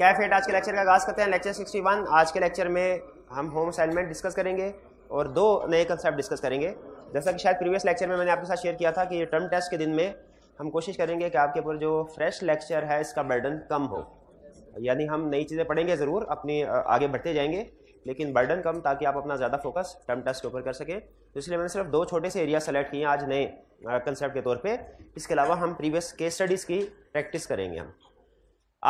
क्या आज के लेक्चर का आगाज करते हैं लेक्चर 61 आज के लेक्चर में हम होम असाइनमेंट डिस्कस करेंगे और दो नए कंसेप्ट डिस्कस करेंगे जैसा कि शायद प्रीवियस लेक्चर में मैंने आपके साथ शेयर किया था कि टर्म टेस्ट के दिन में हम कोशिश करेंगे कि आपके ऊपर जो फ्रेश लेक्चर है इसका बर्डन कम हो यानी हम नई चीज़ें पढ़ेंगे ज़रूर अपनी आगे बढ़ते जाएंगे लेकिन बर्डन कम ताकि आप अपना ज़्यादा फोकस टर्म टेस्ट के ऊपर कर सकें तो इसलिए मैंने सिर्फ दो छोटे से एरिया सेलेक्ट किए हैं आज नए कंसेप्ट के तौर पे इसके अलावा हम प्रीवियस केस स्टडीज़ की प्रैक्टिस करेंगे हम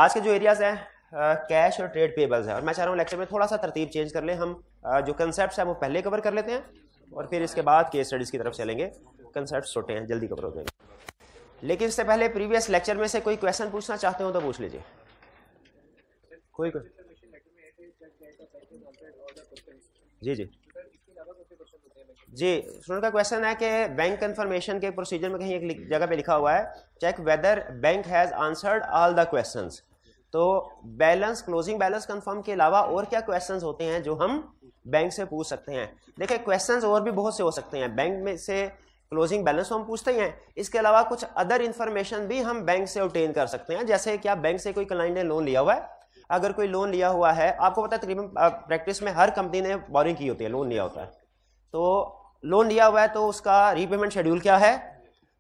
आज के जो एरियाज़ हैं कैश और ट्रेड पेबल्स है और मैं चाह रहा हूँ लेक्चर में थोड़ा सा तरतीब चेंज कर लें हम जो कंसेप्ट है वो पहले कवर कर लेते हैं और फिर इसके बाद केस स्टडीज़ की तरफ चलेंगे कंसेप्ट छोटे हैं जल्दी कवर हो जाएंगे लेकिन इससे पहले प्रीवियस लेक्चर में से कोई क्वेश्चन पूछना चाहते हो तो पूछ लीजिए कोई कोई जी जी जी स्टूडेंट का क्वेश्चन है कि बैंक कंफर्मेशन के प्रोसीजर में कहीं एक जगह पे लिखा हुआ है check whether bank has answered all the questions तो बैलेंस क्लोजिंग बैलेंस कंफर्म के अलावा और क्या क्वेश्चंस होते हैं जो हम बैंक से पूछ सकते हैं देखिए क्वेश्चंस और भी बहुत से हो सकते हैं बैंक में से क्लोजिंग बैलेंस तो हम पूछते ही हैं इसके अलावा कुछ अदर इन्फॉर्मेशन भी हम बैंक से ऑब्टेन कर सकते हैं जैसे क्या बैंक से कोई क्लाइंट ने लोन लिया हुआ है अगर कोई लोन लिया हुआ है आपको पता है तकरीबन प्रैक्टिस में हर कंपनी ने बोरिंग की होती है लोन लिया होता है तो लोन लिया हुआ है तो उसका रीपेमेंट शेड्यूल क्या है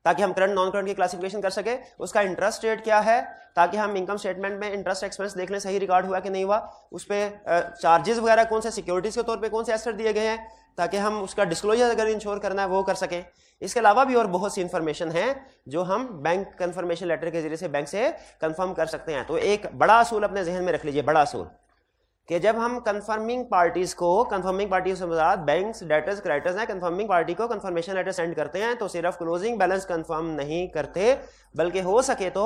ताकि हम करंट नॉन करंट की क्लासिफिकेशन कर सके उसका इंटरेस्ट रेट क्या है ताकि हम इनकम स्टेटमेंट में इंटरेस्ट एक्सपेंस देख लें सही रिकॉर्ड हुआ कि नहीं हुआ उस पर चार्जेस वगैरह कौन से सिक्योरिटीज के तौर पर कौन से एसेट दिए गए हैं ताकि हम उसका डिस्क्लोजर अगर इंश्योर करना है वो कर सकें इसके अलावा भी और बहुत सी इन्फॉर्मेशन है जो हम बैंक कन्फर्मेशन लेटर के जरिए से बैंक से कंफर्म कर सकते हैं तो एक बड़ा असूल अपने जहन में रख लीजिए बड़ा असूल कि जब हम कंफर्मिंग पार्टीज को कंफर्मिंग पार्टी से मुझे बैंक डेटर्स क्रेडिटर्स हैं कंफर्मिंग पार्टी को कंफर्मेशन लेटर सेंड करते हैं तो सिर्फ क्लोजिंग बैलेंस कंफर्म नहीं करते बल्कि हो सके तो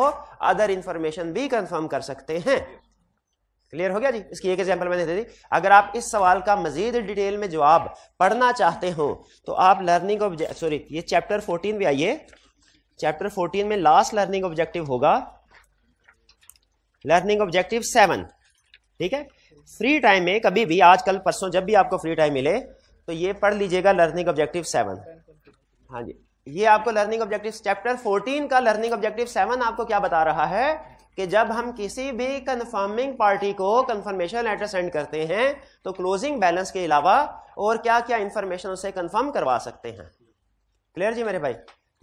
अदर इंफॉर्मेशन भी कंफर्म कर सकते हैं क्लियर हो गया जी इसकी एक एग्जांपल मैंने दे दी अगर आप इस सवाल का मजीद डिटेल में जवाब पढ़ना चाहते हो तो आप लर्निंग ऑब्जेक्ट सॉरी ये चैप्टर फोर्टीन भी आइए चैप्टर फोर्टीन में लास्ट लर्निंग ऑब्जेक्टिव होगा लर्निंग ऑब्जेक्टिव सेवन ठीक है फ्री टाइम में कभी भी आजकल परसों जब भी आपको फ्री टाइम मिले तो ये पढ़ लीजिएगा लर्निंग ऑब्जेक्टिव सेवन हाँ जी ये आपको लर्निंग ऑब्जेक्टिव चैप्टर फोर्टीन का लर्निंग ऑब्जेक्टिव सेवन आपको क्या बता रहा है कि जब हम किसी भी कन्फर्मिंग पार्टी को कन्फर्मेशन लेटर सेंड करते हैं तो क्लोजिंग बैलेंस के अलावा और क्या क्या इंफॉर्मेशन उसे कन्फर्म करवा सकते हैं क्लियर जी मेरे भाई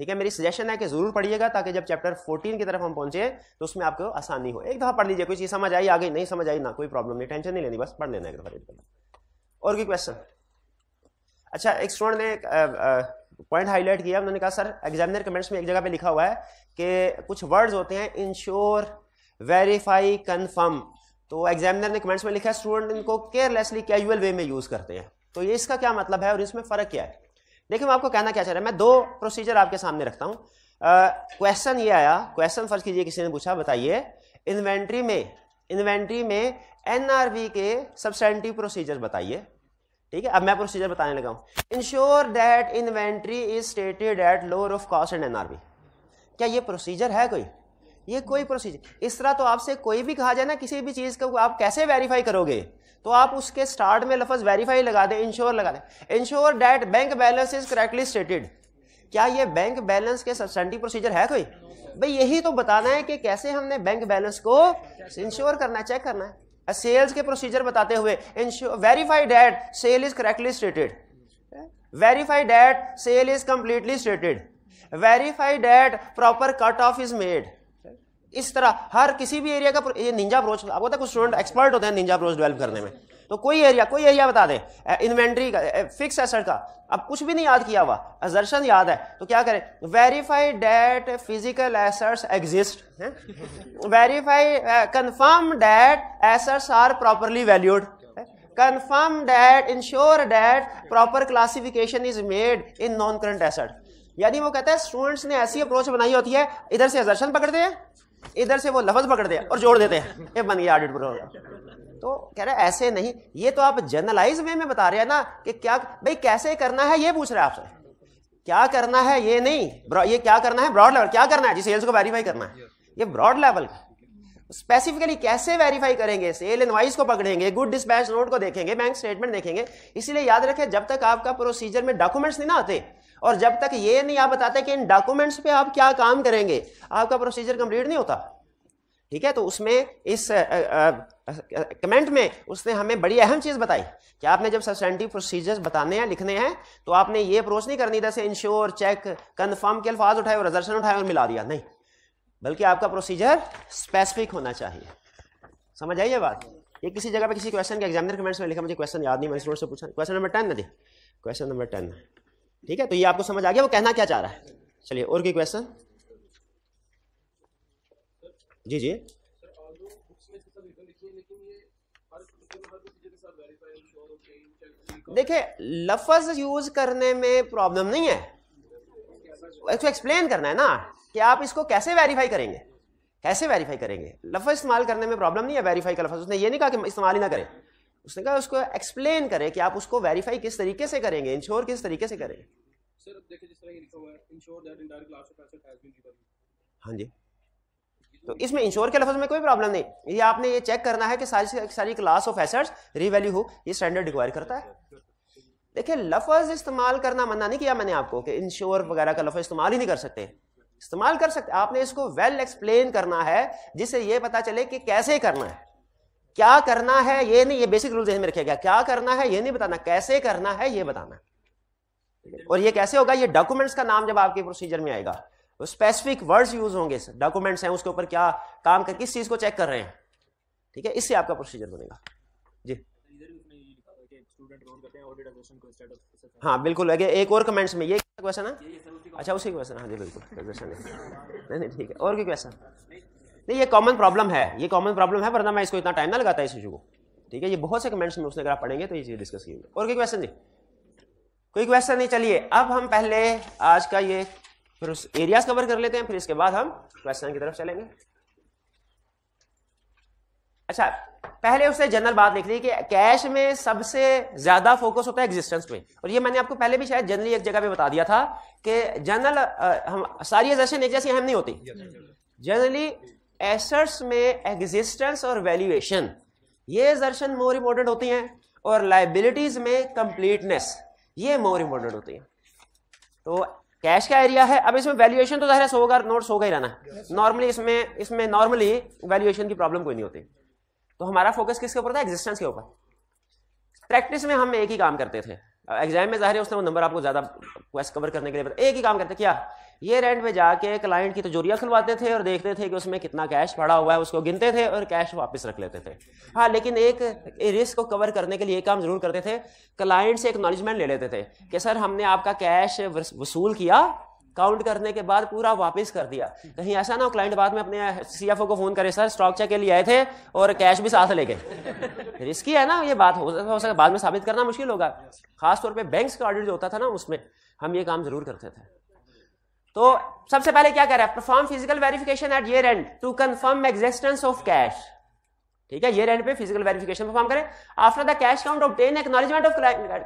ठीक है मेरी सजेशन है कि जरूर पढ़िएगा ताकि जब चैप्टर 14 की तरफ हम पहुंचे तो उसमें आपको आसानी हो एक दफा पढ़ लीजिए कोई चीज समझ आई आ गई नहीं समझ आई ना कोई प्रॉब्लम नहीं टेंशन नहीं लेनी बस पढ़ लेना एक दफा और कोई क्वेश्चन अच्छा एक स्टूडेंट ने पॉइंट हाईलाइट किया उन्होंने कहा सर एग्जामिनर कमेंट्स में एक जगह पे लिखा हुआ है कि कुछ वर्ड्स होते हैं इंश्योर वेरीफाई कन्फर्म तो एग्जामिनर ने कमेंट्स में लिखा है स्टूडेंट इनको केयरलेसली कैजुअल वे में यूज करते हैं तो ये इसका क्या मतलब है और इसमें फर्क क्या है देखिए मैं आपको कहना क्या चाह रहा है मैं दो प्रोसीजर आपके सामने रखता हूँ क्वेश्चन ये आया क्वेश्चन फर्ज कीजिए किसी ने पूछा बताइए इन्वेंट्री में इन्वेंट्री में एनआरवी के सब्सटेंटिव प्रोसीजर बताइए ठीक है अब मैं प्रोसीजर बताने लगा हूँ ensure that inventory is stated at lower of cost and NRV क्या ये प्रोसीजर है कोई ये कोई प्रोसीजर इस तरह तो आपसे कोई भी कहा जाए ना किसी भी चीज़ को आप कैसे वेरीफाई करोगे तो आप उसके स्टार्ट में लफज वेरीफाई लगा दें इंश्योर लगा दें ensure that bank balance is correctly stated क्या ये बैंक बैलेंस के सब्सटेंटिव प्रोसीजर है कोई भाई यही तो बताना है कि कैसे हमने बैंक बैलेंस को इंश्योर करना है चेक करना है सेल्स के प्रोसीजर बताते हुए verify that sale is correctly stated verify that sale is completely stated verify that proper cut off is made इस तरह हर किसी भी एरिया का ये निंजा अप्रोच आपको पता कुछ स्टूडेंट एक्सपर्ट होते हैं निंजा अप्रोच डेवलप करने में तो कोई एरिया कोई एरिया बता दे इन्वेंट्री का फिक्स एसेट का अब कुछ भी नहीं याद किया हुआ अजर्शन याद है तो क्या करें verify that physical assets exist verify confirm that assets are properly valued confirm that ensure that proper classification is made in non current asset यानी वो कहता है स्टूडेंट्स ने ऐसी अप्रोच बनाई होती है इधर से अजर्शन पकड़ते हैं इधर से वो लफज पकड़ते हैं और जोड़ देते हैं ये बन गया ऑडिट प्रोग्राम तो कह रहे ऐसे नहीं ये तो आप जनरलाइज वे में बता रहे हैं ना कि क्या भाई कैसे करना है ये पूछ रहे हैं आपसे क्या करना है ये नहीं ये क्या करना है ब्रॉड लेवल क्या करना है जी सेल्स को वेरीफाई करना है ये ब्रॉड लेवल का स्पेसिफिकली कैसे वेरीफाई करेंगे सेल इनवाइस को पकड़ेंगे गुड डिस्पैच नोट को देखेंगे बैंक स्टेटमेंट देखेंगे इसलिए याद रखें जब तक आपका प्रोसीजर में डॉक्यूमेंट्स नहीं ना आते और जब तक ये नहीं आप बताते कि इन डॉक्यूमेंट्स पे आप क्या काम करेंगे आपका प्रोसीजर कंप्लीट नहीं होता ठीक है तो उसमें इस कमेंट में उसने हमें बड़ी अहम चीज़ बताई कि आपने जब सब्सटेंटिव प्रोसीजर्स बताने हैं लिखने हैं तो आपने ये अप्रोच नहीं करनी जैसे इंश्योर चेक कन्फर्म के अल्फाज उठाए और रिजर्वेशन उठाए और मिला दिया नहीं बल्कि आपका प्रोसीजर स्पेसिफिक होना चाहिए समझ आइए बात ये किसी जगह पे किसी क्वेश्चन के एग्जामिनर कमेंट्स में लिखा मुझे क्वेश्चन याद नहीं मैंने से पूछा question number ten the question number ten ठीक है तो ये आपको समझ आ गया वो कहना क्या चाह रहा है चलिए और कोई क्वेश्चन जी जी देखिए लफज यूज करने में प्रॉब्लम नहीं है इसको एक्सप्लेन करना है ना कि आप इसको कैसे वेरीफाई करेंगे कैसे वेरीफाई करेंगे लफज इस्तेमाल करने में प्रॉब्लम नहीं है वेरीफाई का लफज उसने ये नहीं कहा कि इस्तेमाल ही ना करें उसने कहा उसको एक्सप्लेन करें कि आप उसको वेरीफाई किस तरीके से करेंगे इंश्योर किस तरीके से करेंगे सर देखिए जिस तरह हाँ जी तो इसमें इंश्योर के लफ्ज में कोई प्रॉब्लम नहीं ये आपने ये चेक करना है कि सारी सारी क्लास ऑफ एसेट्स रीवैल्यू हो ये स्टैंडर्ड रिक्वायर करता है देखिए लफ्ज इस्तेमाल करना मना नहीं किया मैंने आपको कि इंश्योर वगैरह का लफ्ज इस्तेमाल ही नहीं कर सकते इस्तेमाल कर सकते आपने इसको वेल एक्सप्लेन करना है जिससे ये पता चले कि कैसे करना है क्या करना है ये नहीं ये बेसिक रूल में रखेगा क्या करना है ये नहीं बताना कैसे करना है ये बताना और ये कैसे होगा ये डॉक्यूमेंट्स का नाम जब आपके प्रोसीजर में आएगा स्पेसिफिक वर्ड्स यूज होंगे डॉक्यूमेंट्स हैं उसके ऊपर क्या काम कर किस चीज को चेक कर रहे हैं ठीक है इससे आपका प्रोसीजर बनेगा जी हाँ बिल्कुल एक और कमेंट्स में ये क्वेश्चन है अच्छा उसी क्वेश्चन हाँ जी बिल्कुल नहीं नहीं ठीक है और भी क्वेश्चन नहीं ये कॉमन प्रॉब्लम है ये कॉमन प्रॉब्लम है वरना मैं इसको इतना टाइम ना लगाता इस इशू को ठीक है ये बहुत से कमेंट्स में उसने अगर आप पढ़ेंगे तो ये चीज़ डिस्कस की और कोई क्वेश्चन जी कोई क्वेश्चन नहीं चलिए अब हम पहले आज का ये फिर उस एरियाज कवर कर लेते हैं फिर इसके बाद हम क्वेश्चन की तरफ चलेंगे अच्छा पहले उससे जनरल बात लिख ली कि कैश में सबसे ज्यादा फोकस होता है एग्जिस्टेंस पे और ये मैंने आपको पहले भी शायद जनरली एक जगह पे बता दिया था कि जनरल हम सारी एजेशन एक जैसी अहम नहीं होती जनरली एसर्ट्स में एग्जिस्टेंस और वैल्यूएशन ये एजर्शन मोर इम्पोर्टेंट होती हैं और लाइबिलिटीज में कंप्लीटनेस ये मोर इम्पोर्टेंट होती हैं तो कैश का एरिया है अब इसमें वैल्यूएशन तो जाहिर सोगा सौ का नोट सौ ही रहना नॉर्मली yes, इसमें इसमें नॉर्मली वैल्यूएशन की प्रॉब्लम कोई नहीं होती तो हमारा फोकस किसके ऊपर था एग्जिस्टेंस के ऊपर प्रैक्टिस में हम एक ही काम करते थे एग्जाम में जाहिर है उसने वो नंबर आपको ज़्यादा क्वेश्चन कवर करने के लिए एक ही काम करते क्या ये रेंट में जाके क्लाइंट की तजोरिया खुलवाते थे और देखते थे कि उसमें कितना कैश पड़ा हुआ है उसको गिनते थे और कैश वापस रख लेते थे हाँ लेकिन एक रिस्क को कवर करने के लिए काम ज़रूर करते थे क्लाइंट से एक नॉलेजमेंट ले लेते थे कि सर हमने आपका कैश वसूल किया काउंट करने के बाद पूरा वापस कर दिया कहीं ऐसा ना हो क्लाइंट बाद में अपने सीएफओ को फोन करे सर स्टॉक चेक के लिए आए थे और कैश भी साथ ले गए रिस्की है ना ये बात हो सकता है बाद में साबित करना मुश्किल होगा खासतौर पर बैंक का ऑडिट जो होता था ना उसमें हम ये काम जरूर करते थे तो सबसे पहले क्या कर रहा है perform physical verification at year end to confirm existence of cash ठीक है ईयर एंड पे फिजिकल वेरिफिकेशन परफॉर्म करें after the cash count obtain acknowledgement of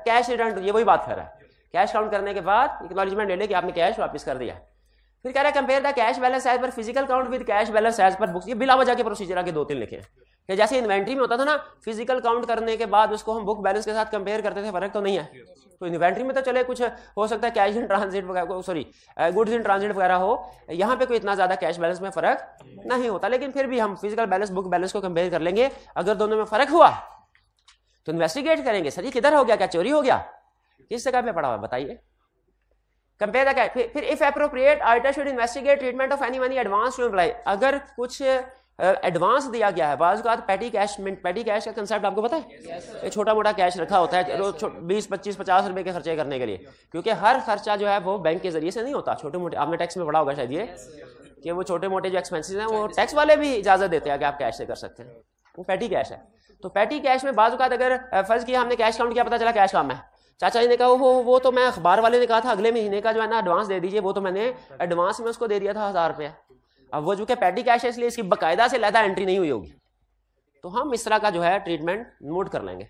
cash return ये वही बात कर रहा है कैश काउंट करने के बाद एक्नॉलेजमेंट ले लें कि आपने कैश वापस कर दिया फिर कह रहा है compare the cash balance as per physical count with cash balance as per books ये वजह के प्रोसीजर आगे दो तीन लिखे हैं जैसे इन्वेंट्री में होता था ना फिजिकल काउंट करने के बाद उसको हम बुक बैलेंस के साथ कंपेयर करते थे फर्क तो नहीं है तो इन्वेंट्री में तो चले कुछ हो सकता है कैश इन ट्रांजिट वगैरह सॉरी गुड्स इन ट्रांजिट वगैरह हो यहाँ पे कोई इतना ज़्यादा कैश बैलेंस में फ़र्क नहीं होता लेकिन फिर भी हम फिजिकल बैलेंस बुक बैलेंस को कंपेयर कर लेंगे अगर दोनों में फ़र्क हुआ तो इन्वेस्टिगेट करेंगे सर ये किधर हो गया क्या चोरी हो गया किस जगह पे पड़ा हुआ बताइए कंपेयर फिर if appropriate auditor should investigate treatment of any money advance to employee अगर कुछ एडवांस दिया गया है बाजू का petty cash minute petty cash का कंसेप्ट आपको पता है yes, ये छोटा मोटा कैश रखा होता है रोज बीस पच्चीस पचास रुपए के खर्चे करने के लिए क्योंकि हर खर्चा जो है वो बैंक के जरिए से नहीं होता छोटे मोटे आपने टैक्स में पढ़ा होगा शायद ये कि वो छोटे मोटे जो एक्सपेंसिस हैं वो टैक्स वाले भी इजाजत देते हैं कि आप कैश से कर सकते हैं वो पैटी कैश है तो पैटी कैश में का अगर फर्ज किया हमने कैश काउंट किया पता चला कैश काम है चाचा जी ने कहा वो वो तो मैं अखबार वाले ने कहा था अगले महीने का जो है ना एडवांस दे दीजिए वो तो मैंने एडवांस में उसको दे दिया था हज़ार रुपया अब वो चूंकि पैडी कैश है इसलिए इसकी बकायदा से लहदा एंट्री नहीं हुई होगी तो हम इस तरह का जो है ट्रीटमेंट नोट कर लेंगे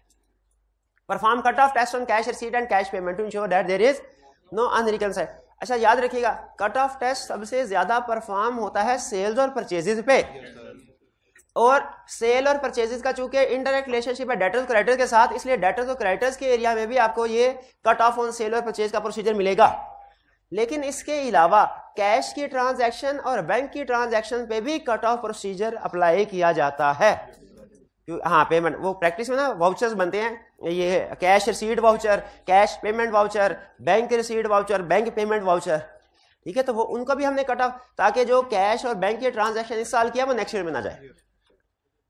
perform cut off test on cash receipt and cash payment to ensure that there is no unreconciled अच्छा याद रखिएगा कट ऑफ टेस्ट सबसे ज्यादा परफॉर्म होता है सेल्स और परचेजेज पे और सेल और परचेजेज का चूंकि इनडायरेक्ट रिलेशनशिप है डेटर्स क्रेडिटर्स के साथ इसलिए डेटर्स और क्रेडिटर्स के एरिया में भी आपको ये कट ऑफ ऑन सेल और परचेज का प्रोसीजर मिलेगा लेकिन इसके अलावा कैश की ट्रांजैक्शन और बैंक की ट्रांजैक्शन पे भी कट ऑफ प्रोसीजर अप्लाई किया जाता है हाँ पेमेंट वो प्रैक्टिस में ना वाउचर्स बनते हैं ये cash receipt voucher cash payment voucher bank receipt voucher bank payment voucher ठीक है तो वो उनको भी हमने कट ऑफ ताकि जो कैश और बैंक के ट्रांजैक्शन इस साल किया वो नेक्स्ट ईयर में ना जाए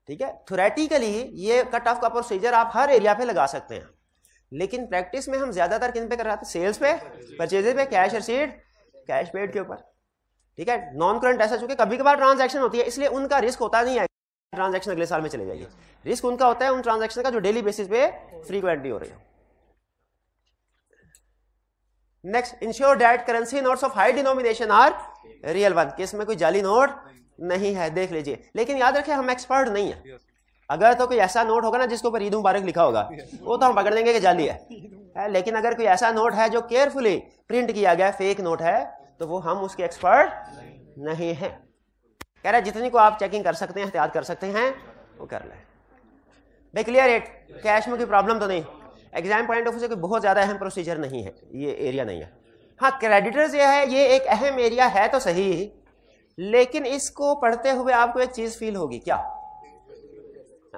ठीक है थोरेटिकली ये कट ऑफ का प्रोसीजर आप हर एरिया पे लगा सकते हैं लेकिन प्रैक्टिस में हम ज्यादातर किन पे कर रहा था सेल्स पे परचेजेस पे कैश रसीड कैश पेड के ऊपर ठीक है नॉन करंट ऐसा चूंकि कभी कभार ट्रांजेक्शन होती है इसलिए उनका रिस्क होता नहीं है ट्रांजेक्शन अगले साल में चले जाएगी रिस्क उनका होता है उन ट्रांजेक्शन का जो डेली बेसिस पे फ्रीक्वेंटली हो रही है next ensure that currency notes of high denomination are real one किस में कोई जाली नोट नहीं है देख लीजिए लेकिन याद रखें हम एक्सपर्ट नहीं है अगर तो कोई ऐसा नोट होगा ना जिसके ऊपर ईद मुबारक लिखा होगा वो तो हम पकड़ देंगे कि जाली है लेकिन अगर कोई ऐसा नोट है जो केयरफुली प्रिंट किया गया फेक नोट है तो वो हम उसके एक्सपर्ट नहीं हैं कह रहे जितनी को आप चेकिंग कर सकते हैं एहतियात कर सकते हैं वो कर लें भाई क्लियर एट कैश में कोई प्रॉब्लम तो नहीं एग्जाम पॉइंट ऑफ व्यू से कोई बहुत ज़्यादा अहम प्रोसीजर नहीं है ये एरिया नहीं है हाँ क्रेडिटर्स ये है ये एक अहम एरिया है तो सही लेकिन इसको पढ़ते हुए आपको एक चीज़ फील होगी क्या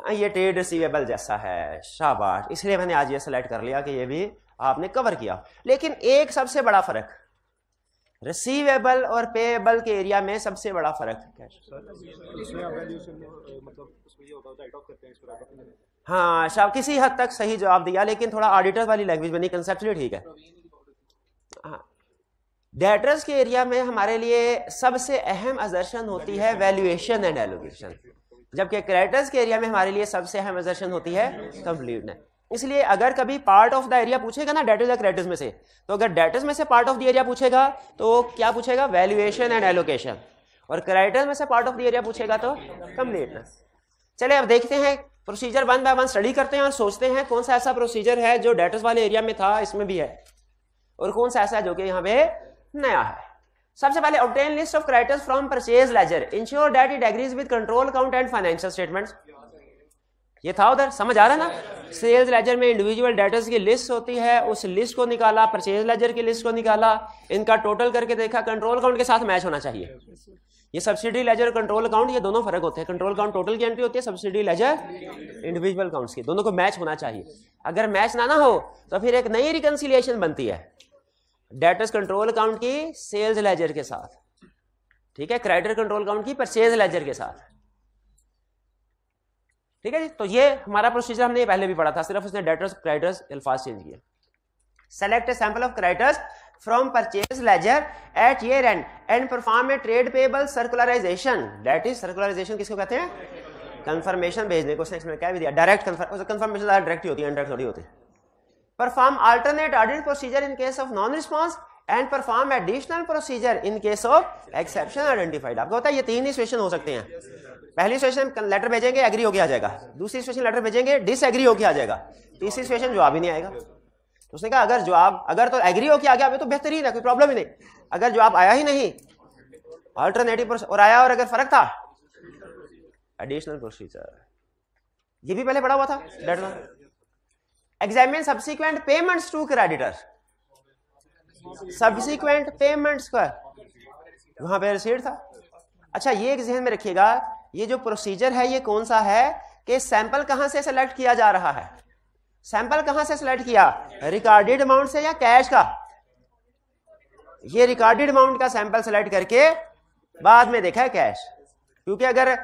हाँ, ये ट्रेड रिसीवेबल जैसा है शाबाश इसलिए मैंने आज ये सेलेक्ट कर लिया कि ये भी आपने कवर किया लेकिन एक सबसे बड़ा फर्क रिसीवेबल और पेएबल के एरिया में सबसे बड़ा फर्क है मतलब हाँ शाह किसी हद तक सही जवाब दिया लेकिन थोड़ा ऑडिटर वाली लैंग्वेज में नहीं कंसेप्चुअली ठीक है डेटर्स हाँ। के एरिया में हमारे लिए सबसे अहम अजर्शन होती है वैल्यूएशन एंड एलोकेशन जबकि क्रेटस के एरिया में हमारे लिए सबसे अहम एजर्शन होती है कंप्लीटनेस इसलिए अगर कभी पार्ट ऑफ द एरिया पूछेगा ना डेटस या क्रेडिटर्स में से तो अगर डेटस में से पार्ट ऑफ द एरिया पूछेगा तो क्या पूछेगा वैल्यूएशन एंड एलोकेशन और क्रेडिटर्स में से पार्ट ऑफ द एरिया पूछेगा तो कंप्लीटनेस चले अब देखते हैं procedure one by one study करते हैं और सोचते हैं कौन सा ऐसा प्रोसीजर है जो डेटस वाले एरिया में था इसमें भी है और कौन सा ऐसा है जो कि यहाँ पे नया है सबसे पहले obtain list of creditors from purchase ledger ensure that it agrees with control account and financial statement ये था उधर समझ आ रहा ना सेल्स लेजर में इंडिविजुअल डेटर्स की लिस्ट होती है उस लिस्ट को निकाला परचेज लेजर की लिस्ट को निकाला इनका टोटल करके देखा कंट्रोल अकाउंट के साथ मैच होना चाहिए ये सब्सिडी लेजर कंट्रोल अकाउंट ये दोनों फर्क होते हैं कंट्रोल अकाउंट टोटल की एंट्री होती है सब्सिडी लेजर इंडिविजुअल अकाउंट्स की दोनों को मैच होना चाहिए अगर मैच ना ना हो तो फिर एक नई रिकन्सिलियेशन बनती है डेटर्स कंट्रोल अकाउंट की सेल्स लेजर के साथ ठीक है क्रेडिटर कंट्रोल अकाउंट की परचेज लेजर के साथ ठीक है जी तो ये हमारा प्रोसीजर हमने पहले भी पढ़ा था सिर्फ उसने डेटर्स क्रेडिटर्स अल्फाज चेंज किए select sample of creditors from purchase ledger at year end and perform a trade payable circularisation that is circularisation किसको कहते हैं कंफर्मेशन भेजने को क्या भी दिया डायरेक्ट कंफर्मेशन डायरेक्ट ही होती है इंडायरेक्ट थोड़ी होती है perform alternate audit procedure in case of non response and perform additional procedure in case of exception identified आपको होता है ये तीन ही सेशन हो सकते हैं पहली सेशन लेटर भेजेंगे एग्री होके आ जाएगा दूसरी सेशन लेटर भेजेंगे डिस एग्री होके आ जाएगा तीसरी सेशन जवाब ही नहीं आएगा तो उसने कहा अगर जवाब अगर तो एग्री होके आ गया तो बेहतरीन है कोई प्रॉब्लम ही नहीं अगर जवाब आया ही नहीं अल्टरनेटिव और आया और अगर फर्क था एडिशनल प्रोसीजर ये भी पहले पढ़ा हुआ था letter examine subsequent payments to creditor subsequent payments का वहां पे रिसीट था अच्छा ये एक जहन में रखिएगा ये जो प्रोसीजर है ये कौन सा है कि सैंपल कहां से सेलेक्ट किया जा रहा है सैंपल कहां से सेलेक्ट किया रिकॉर्डेड अमाउंट से या कैश का ये रिकॉर्डेड अमाउंट का सैंपल सेलेक्ट करके बाद में देखा है कैश क्योंकि अगर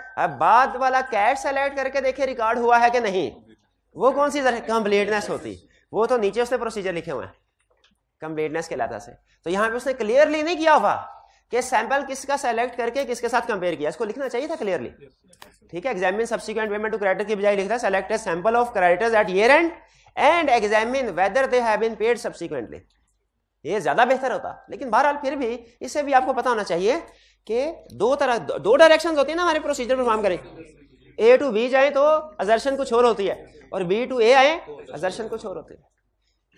बाद वाला कैश सेलेक्ट करके देखे रिकॉर्ड हुआ है कि नहीं वो कौन सी इधर कंप्लीटनेस होती वो तो नीचे उसने प्रोसीजर लिखे हुए हैं कंप्लीटनेस के लाता से तो यहाँ पे उसने क्लियरली नहीं किया हुआ कि सैंपल किसका सेलेक्ट करके किसके साथ कंपेयर किया इसको लिखना चाहिए था क्लियरली ठीक है examine subsequent payment to creditor की बजाय लिखता selected sample of creditors at year end and examine whether they have been paid subsequently ये ज्यादा बेहतर होता लेकिन बहरहाल फिर भी इससे भी आपको पता होना चाहिए कि दो तरह दो डायरेक्शंस होती है ना हमारे प्रोसीजर परफॉर्म करें ए टू बी जाए तो अजर्शन कुछ और होती है और बी टू ए आए असर्शन कुछ और होते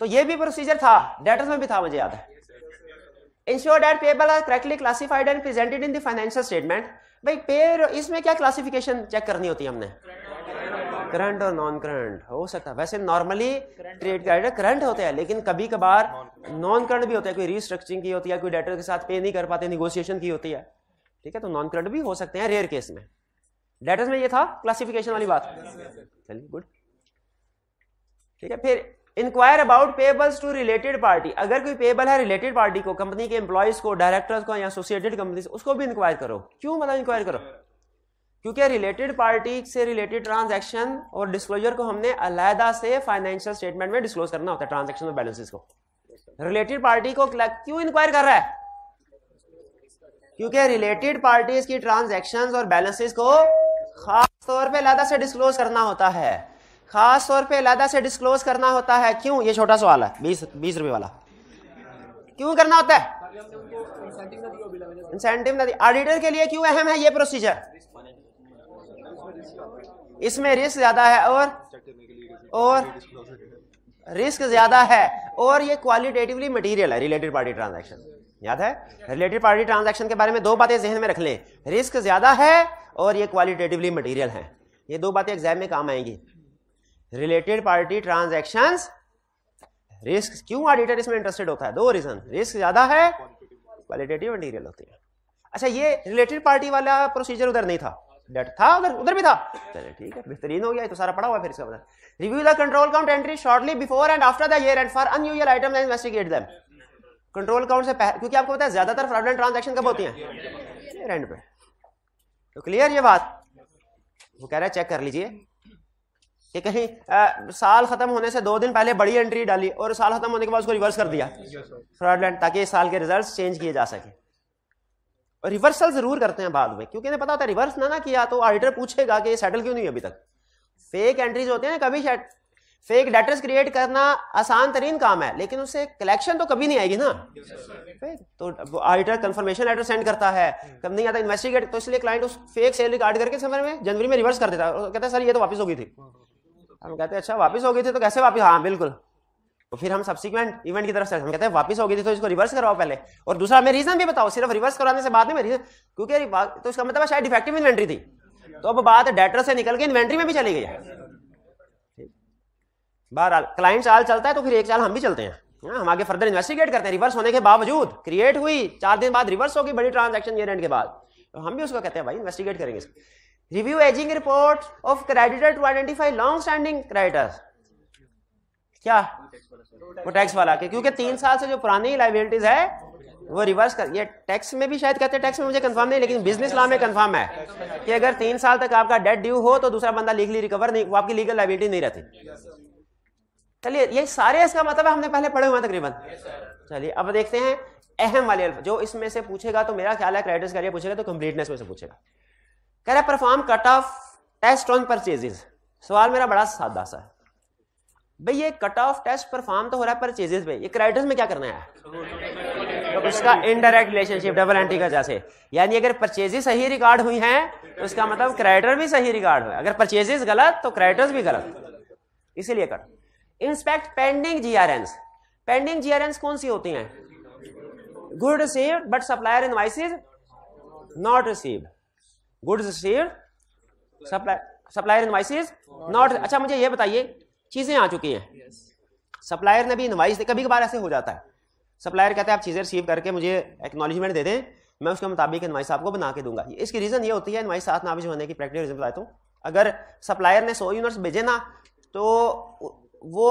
तो ये भी प्रोसीजर था डेटर्स में भी था मुझे याद है ensure that payable are correctly classified and presented in the financial statement भाई पेयर इसमें क्या क्लासिफिकेशन चेक करनी होती है हमने करंट और नॉन करंट हो सकता है वैसे नॉर्मली ट्रेड क्रेडिट करंट होते हैं लेकिन कभी कभार नॉन करंट भी होता है कोई रिस्ट्रक्चरिंग की होती है कोई डेटर के साथ पे नहीं कर पाते निगोशिएशन की होती है ठीक है तो नॉन करंट भी हो सकते हैं रेयर केस में डेटर्स में ये था क्लासिफिकेशन वाली बात चलिए गुड ठीक है फिर inquire about payables to related party अगर कोई पेबल है रिलेटेड पार्टी को कंपनी के एम्प्लॉयज को डायरेक्टर्स को या एसोसिएटेड कंपनी उसको भी इंक्वायर करो क्यों मतलब इंक्वायर करो क्योंकि रिलेटेड पार्टी से रिलेटेड ट्रांजेक्शन और डिस्क्लोजर को हमने अलहदा से फाइनेंशियल स्टेटमेंट में डिस्क्लोज करना होता है ट्रांजेक्शन और बैलेंसेज को रिलेटेड पार्टी को क्यों इंक्वायर कर रहा है क्योंकि रिलेटेड पार्टीज की ट्रांजेक्शन और बैलेंसेस को खास तौर पर अलहदा से डिस्क्लोज करना होता है खास तौर पे अलहदा से डिस्क्लोज करना होता है क्यों ये छोटा सवाल है बीस बीस रुपए वाला क्यों करना होता है इंसेंटिव ऑडिटर के लिए क्यों अहम है ये प्रोसीजर इसमें रिस्क ज्यादा है और और रिस्क ज्यादा है और ये क्वालिटेटिवली मटेरियल है रिलेटेड पार्टी ट्रांजैक्शन याद है रिलेटेड पार्टी ट्रांजैक्शन के बारे में दो बातें जहन में रख लें रिस्क ज्यादा है और ये क्वालिटेटिवली मटेरियल है ये दो बातें एग्जाम में काम आएंगी रिलेटेड पार्टी ट्रांजेक्शन रिस्क क्यों ऑडिटर इसमें इंटरेस्टेड होता है दो रीजन रिस्क ज्यादा है क्वालिटेटिव मटीरियल होती है अच्छा ये रिलेटेड पार्टी वाला प्रोसीजर उधर नहीं था डेट था उधर उधर भी था चलिए ठीक है बेहतरीन हो गया तो सारा पड़ा हुआ फिर इसका review the control account entry shortly before and after the year end for unusual item investigate them control account से क्योंकि आपको पता है ज्यादातर एंड ट्रांजेक्शन कब होती है पे तो क्लियर ये बात वो कह रहा है चेक कर लीजिए कि कहीं आ, साल खत्म होने से दो दिन पहले बड़ी एंट्री डाली और साल खत्म होने के बाद उसको रिवर्स कर दिया फ्रॉडलैंड ताकि इस साल के रिजल्ट चेंज किए जा सके और रिवर्सल जरूर करते हैं बाद में क्योंकि पता होता है रिवर्स ना ना किया तो ऑडिटर पूछेगा कि ये सेटल क्यों नहीं अभी तक फेक एंट्रीज होते हैं कभी फेक डेटर्स क्रिएट करना आसान तरीन काम है लेकिन उससे कलेक्शन तो कभी नहीं आएगी ना yes, तो ऑडिटर कंफर्मेशन लेटर सेंड करता है hmm. कब नहीं आता इन्वेस्टिगेट तो इसलिए क्लाइंट उस फेक सेल रिकॉर्ड करके समय में जनवरी में रिवर्स कर देता है और कहता है सर ये तो वापस हो गई थी hmm. हम कहते हैं अच्छा वापस हो गई थी तो कैसे वापस हाँ बिल्कुल तो फिर हम सब्सिक्वेंट इवेंट की तरफ से हम कहते हैं वापस हो गई थी तो इसको रिवर्स करवाओ पहले और दूसरा हमें रीजन भी बताओ सिर्फ रिवर्स कराने से बात नहीं मेरी क्योंकि तो इसका मतलब शायद डिफेक्टिव इन्वेंट्री थी तो अब बात डेटर से निकल के इन्वेंट्री में भी चली गई है बहरहाल क्लाइंट चाल चलता है तो फिर एक चाल हम भी चलते हैं ना हाँ, हम आगे फर्दर इन्वेस्टिगेट करते हैं रिवर्स होने के बावजूद क्रिएट हुई चार दिन बाद रिवर्स होगी बड़ी ट्रांजेक्शन ईयर एंड के बाद तो हम भी उसको कहते हैं भाई इन्वेस्टिगेट करेंगे इसको review aging reports of creditor to identify long standing creditors क्या वो टैक्स वाला के क्योंकि तीन साल से जो पुरानी लाइबिलिटीज है वो रिवर्स कर ये टैक्स में भी शायद कहते हैं टैक्स में मुझे कंफर्म नहीं लेकिन बिजनेस लॉ में कंफर्म है कि अगर तीन साल तक आपका डेट ड्यू हो तो दूसरा बंदा लीगली रिकवर नहीं वो आपकी लीगल लाइबिलिटी नहीं रहती चलिए ये सारे इसका मतलब हमने पहले पढ़े हुए तकरीबन चलिए अब देखते हैं अहम वाले जो इसमें से पूछेगा तो मेरा ख्याल है क्रेडिट का पूछेगा तो कंप्लीटनेस में से पूछेगा कह रहा है perform cut off test on purchases सवाल मेरा बड़ा सादा सा है भाई ये कट ऑफ टेस्ट परफॉर्म तो हो रहा है परचेजेस पे ये क्राइटर्स में क्या करना है तो उसका इनडायरेक्ट रिलेशनशिप डबल एंट्री का जैसे यानी अगर परचेजेस सही रिकॉर्ड हुई हैं तो उसका मतलब क्राइटर भी सही रिकॉर्ड हुआ अगर परचेजेस गलत तो क्राइटर्स भी गलत इसीलिए cut inspect pending GRNs pending GRNs कौन सी होती हैं good receive but supplier invoices not received goods share supply supplier invoice not अच्छा मुझे ये बताइए चीज़ें आ चुकी हैं सप्लायर ने भी इनवाइस कभी कभार ऐसे हो जाता है सप्लायर कहते हैं आप चीज़ें रिसीव करके मुझे एक्नॉलेजमेंट दे दें मैं उसके मुताबिक इनवाइस आपको बना के दूंगा इसकी रीज़न ये होती है इनवाइस साथ नाबिज होने की प्रैक्टिकल रीज़न बताया हूँ अगर सप्लायर ने सौ यूनिट्स भेजे ना तो वो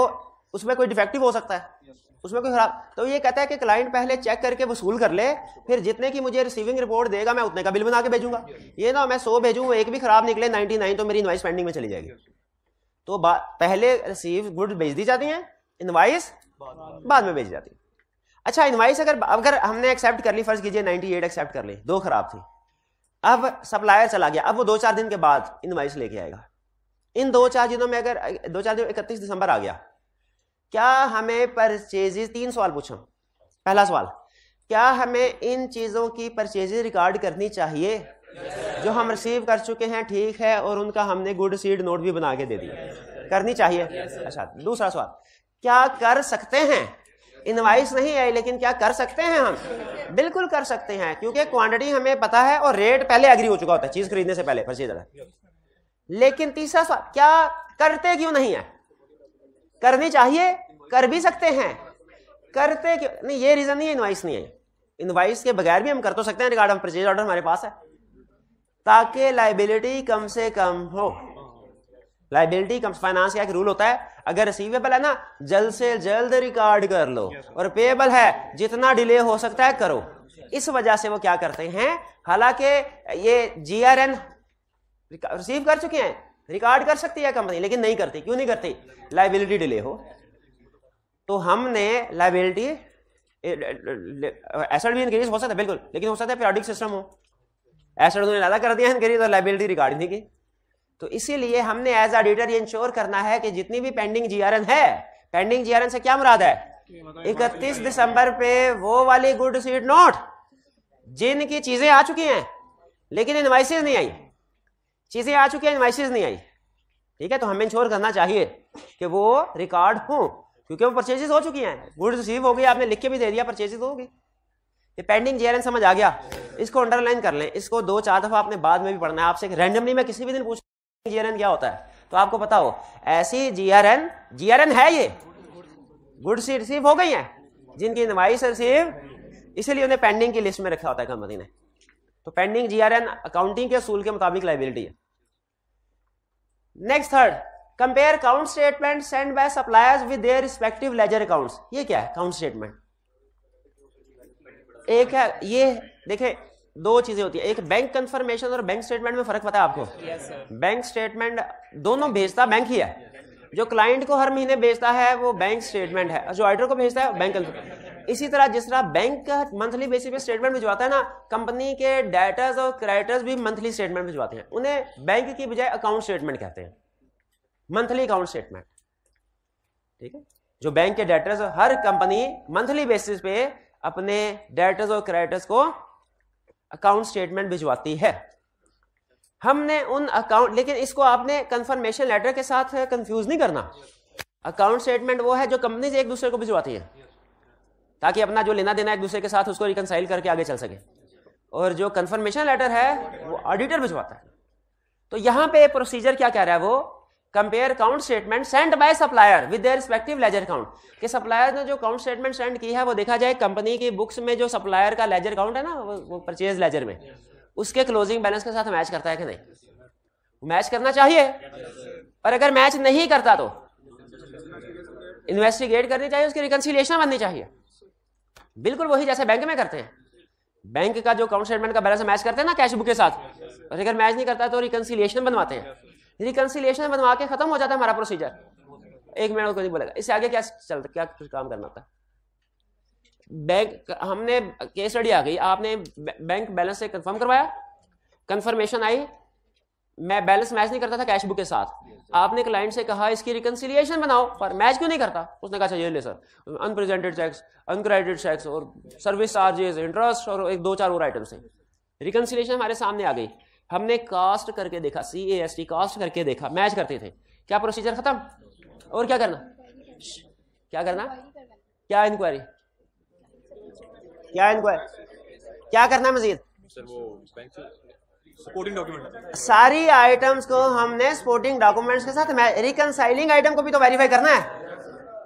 उसमें कोई डिफेक्टिव हो सकता है उसमें कोई खराब तो ये कहता है कि क्लाइंट पहले चेक करके वसूल कर ले फिर जितने की मुझे रिसीविंग रिपोर्ट देगा मैं उतने का बिल बना के भेजूंगा ये ना मैं सो भेजूँ एक भी खराब निकले नाइन्टी नाइन तो मेरी इन्वाइस पेंडिंग में चली जाएगी तो पहले रिसीव गुड भेज दी जाती है इन्वाइस बाद में भेजी जाती है अच्छा इन्वाइस अगर अगर हमने एक्सेप्ट कर ली फर्ज कीजिए नाइनटी एट एक्सेप्ट कर ली दो खराब थी अब सप्लायर चला गया अब वो दो चार दिन के बाद इन्वाइस लेके आएगा इन दो चार दिनों में अगर दो चार दिन इकतीस दिसंबर आ गया क्या हमें परचेज तीन सवाल पूछा पहला सवाल क्या हमें इन चीज़ों की परचेजेज रिकॉर्ड करनी चाहिए जो हम रिसीव कर चुके हैं ठीक है और उनका हमने गुड सीड नोट भी बना के दे दिया करनी चाहिए अच्छा दूसरा सवाल क्या कर सकते हैं इनवाइस नहीं है लेकिन क्या कर सकते हैं हम बिल्कुल कर सकते हैं क्योंकि क्वांटिटी हमें पता है और रेट पहले एग्री हो चुका होता है चीज खरीदने से पहले फर्जी लेकिन तीसरा सवाल क्या करते क्यों नहीं है करनी चाहिए कर भी सकते हैं करते क्यों नहीं ये रीजन नहीं है इनवाइस नहीं है इनवाइस के बगैर भी हम कर तो सकते हैं रिगार्ड ऑफ परचेज ऑर्डर हमारे पास है ताकि लाइबिलिटी कम से कम हो लाइबिलिटी कम फाइनेंस का एक रूल होता है अगर रिसीवेबल है ना जल्द से जल्द रिकॉर्ड कर लो और पेबल है जितना डिले हो सकता है करो इस वजह से वो क्या करते हैं हालांकि ये जीआरएन रिसीव कर चुके हैं रिकॉर्ड कर सकती है कंपनी लेकिन नहीं करती क्यों नहीं करती लाइबिलिटी डिले हो तो हमने लाइबिलिटी एसड भी इनक्रीज हो सकता है बिल्कुल लेकिन हो सकता है पीरियडिक सिस्टम हो एसड उन्होंने ज़्यादा कर दिया इनक्रीज और लाइबिलिटी रिकॉर्ड नहीं की तो इसीलिए हमने एज ऑडिटर ये इंश्योर करना है कि जितनी भी पेंडिंग जी है पेंडिंग जी से क्या मुराद है इकतीस दिसंबर पे वो वाली गुड सीट नोट जिनकी चीजें आ चुकी हैं लेकिन इन्वाइसिस नहीं आई चीज़ें आ चुकी हैं इन्वाइसिस नहीं आई ठीक है तो हमें इंश्योर करना चाहिए कि वो रिकॉर्ड हो क्योंकि वो परचेजेस हो चुकी हैं गुड रिसीव हो गई आपने लिख के भी दे दिया परचेजेस हो गई ये पेंडिंग जे समझ आ गया इसको अंडरलाइन कर लें इसको दो चार दफा आपने बाद में भी पढ़ना है आपसे रैंडमली मैं किसी भी दिन पूछ जी क्या होता है तो आपको पता हो ऐसी जी आर है ये गुड सी रिसीव हो गई है जिनकी इनवाइस रिसीव इसीलिए उन्हें पेंडिंग की लिस्ट में रखा होता है कंपनी ने तो पेंडिंग जी अकाउंटिंग के असूल के मुताबिक लाइबिलिटी है next third compare account statement send by suppliers with their respective ledger accounts ये क्या है काउंट स्टेटमेंट एक है ये देखे दो चीजें होती है एक बैंक कंफर्मेशन और बैंक स्टेटमेंट में फर्क पता है आपको yes, बैंक स्टेटमेंट दोनों भेजता बैंक ही है जो क्लाइंट को हर महीने भेजता है वो बैंक स्टेटमेंट है जो ऑर्डर को भेजता है बैंक इसी तरह जिस तरह बैंक मंथली बेसिस पे स्टेटमेंट भिजवाता है ना कंपनी के डेटर्स और क्रेडिटर्स भी मंथली स्टेटमेंट भिजवाते हैं उन्हें बैंक की बजाय अकाउंट स्टेटमेंट कहते हैं मंथली अकाउंट स्टेटमेंट ठीक है जो बैंक के डेटर्स हर कंपनी मंथली बेसिस पे अपने डेटर्स और क्रेडिटर्स को अकाउंट स्टेटमेंट भिजवाती है हमने उन अकाउंट लेकिन इसको आपने कंफर्मेशन लेटर के साथ कंफ्यूज नहीं करना अकाउंट स्टेटमेंट वो है जो कंपनी से एक दूसरे को भिजवाती है ताकि अपना जो लेना देना एक दूसरे के साथ उसको रिकनसाइल करके आगे चल सके और जो कन्फर्मेशन लेटर है वो ऑडिटर भिजवाता है तो यहाँ पे प्रोसीजर क्या कह रहा है वो compare account statement send by supplier with their respective ledger account कि सप्लायर ने जो काउंट स्टेटमेंट सेंड की है वो देखा जाए कंपनी की बुक्स में जो सप्लायर का लेजर काउंट है ना वो, वो परचेज लेजर में उसके क्लोजिंग बैलेंस के साथ मैच करता है कि नहीं मैच करना चाहिए और अगर मैच नहीं करता तो इन्वेस्टिगेट करनी चाहिए उसकी रिकन्सिलियशन बननी चाहिए बिल्कुल वही जैसे बैंक में करते हैं बैंक का जो अकाउंट स्टेटमेंट का बैलेंस मैच करते हैं ना कैश बुक के साथ और अगर मैच नहीं करता तो रिकनसिलेशन बनवाते हैं रिकनसिलेशन बनवा के खत्म हो जाता है हमारा प्रोसीजर एक मिनट को नहीं बोलेगा इससे आगे क्या चलता क्या कुछ काम करना था बैंक हमने केस स्टडी आ गई आपने बैंक बैलेंस से कंफर्म करवाया कंफर्मेशन आई मैं बैलेंस मैच नहीं करता था कैश बुक के साथ आपने क्लाइंट से कहा इसकी रिकनसिलियेशन बनाओ पर मैच क्यों नहीं करता उसने कहा अच्छा, ये ले sir unpresented cheques uncredit cheques और सर्विस चार्जेस इंटरेस्ट और एक दो चार और आइटम्स हैं रिकनसिलियेशन हमारे सामने आ गई हमने कास्ट करके देखा C A S T cast करके देखा मैच करते थे क्या प्रोसीजर खत्म और क्या करना क्या करना क्या इंक्वायरी क्या इंक्वायरी क्या करना है मजीद सपोर्टिंग डॉक्यूमेंट सारी आइटम्स को हमने सपोर्टिंग डॉक्यूमेंट्स के साथ रिकनसाइलिंग आइटम को भी तो वेरीफाई करना है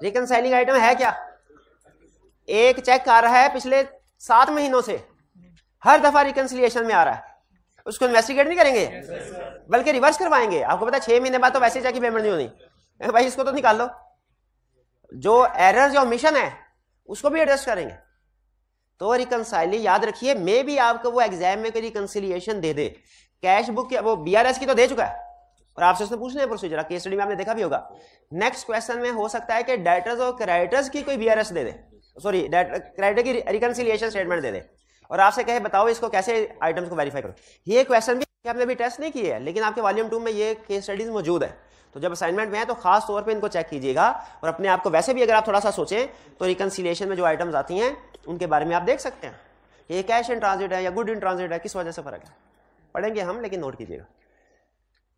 रिकनसाइलिंग आइटम है क्या एक चेक आ रहा है पिछले सात महीनों से हर दफा रिकनसिलियेशन में आ रहा है उसको इन्वेस्टिगेट नहीं करेंगे बल्कि रिवर्स करवाएंगे आपको पता छह महीने बाद तो वैसे चेक की पेमेंट नहीं होनी भाई इसको तो निकाल लो जो एरर्स जो मिशन है उसको भी एडजस्ट करेंगे तो रिकनसाइली याद रखिए मे भी आपको वो एग्जाम में रिकनसिलियेशन दे दे कैश बुक वो बीआरएस की तो दे चुका है और आपसे उसने पूछना है प्रोसीजर केस स्टडी में आपने देखा भी होगा नेक्स्ट क्वेश्चन में हो सकता है कि डायटर्स और क्रेडिटर्स की कोई बीआरएस दे दे सॉरी क्राइटर की रिकनसिलियेशन स्टेटमेंट दे दे और आपसे कहे बताओ इसको कैसे आइटम्स को वेरीफाई करो ये क्वेश्चन भी आपने अभी टेस्ट नहीं किया है लेकिन आपके वॉल्यूम टू में ये केस स्टडीज मौजूद है तो जब असाइनमेंट में है तो खास तौर पे इनको चेक कीजिएगा और अपने आप को वैसे भी अगर आप थोड़ा सा सोचें तो रिकनसिलेशन में जो आइटम्स आती हैं उनके बारे में आप देख सकते हैं ये कैश इन ट्रांजिट है या गुड इन ट्रांजिट है किस वजह से फ़र्क है पढ़ेंगे हम लेकिन नोट कीजिएगा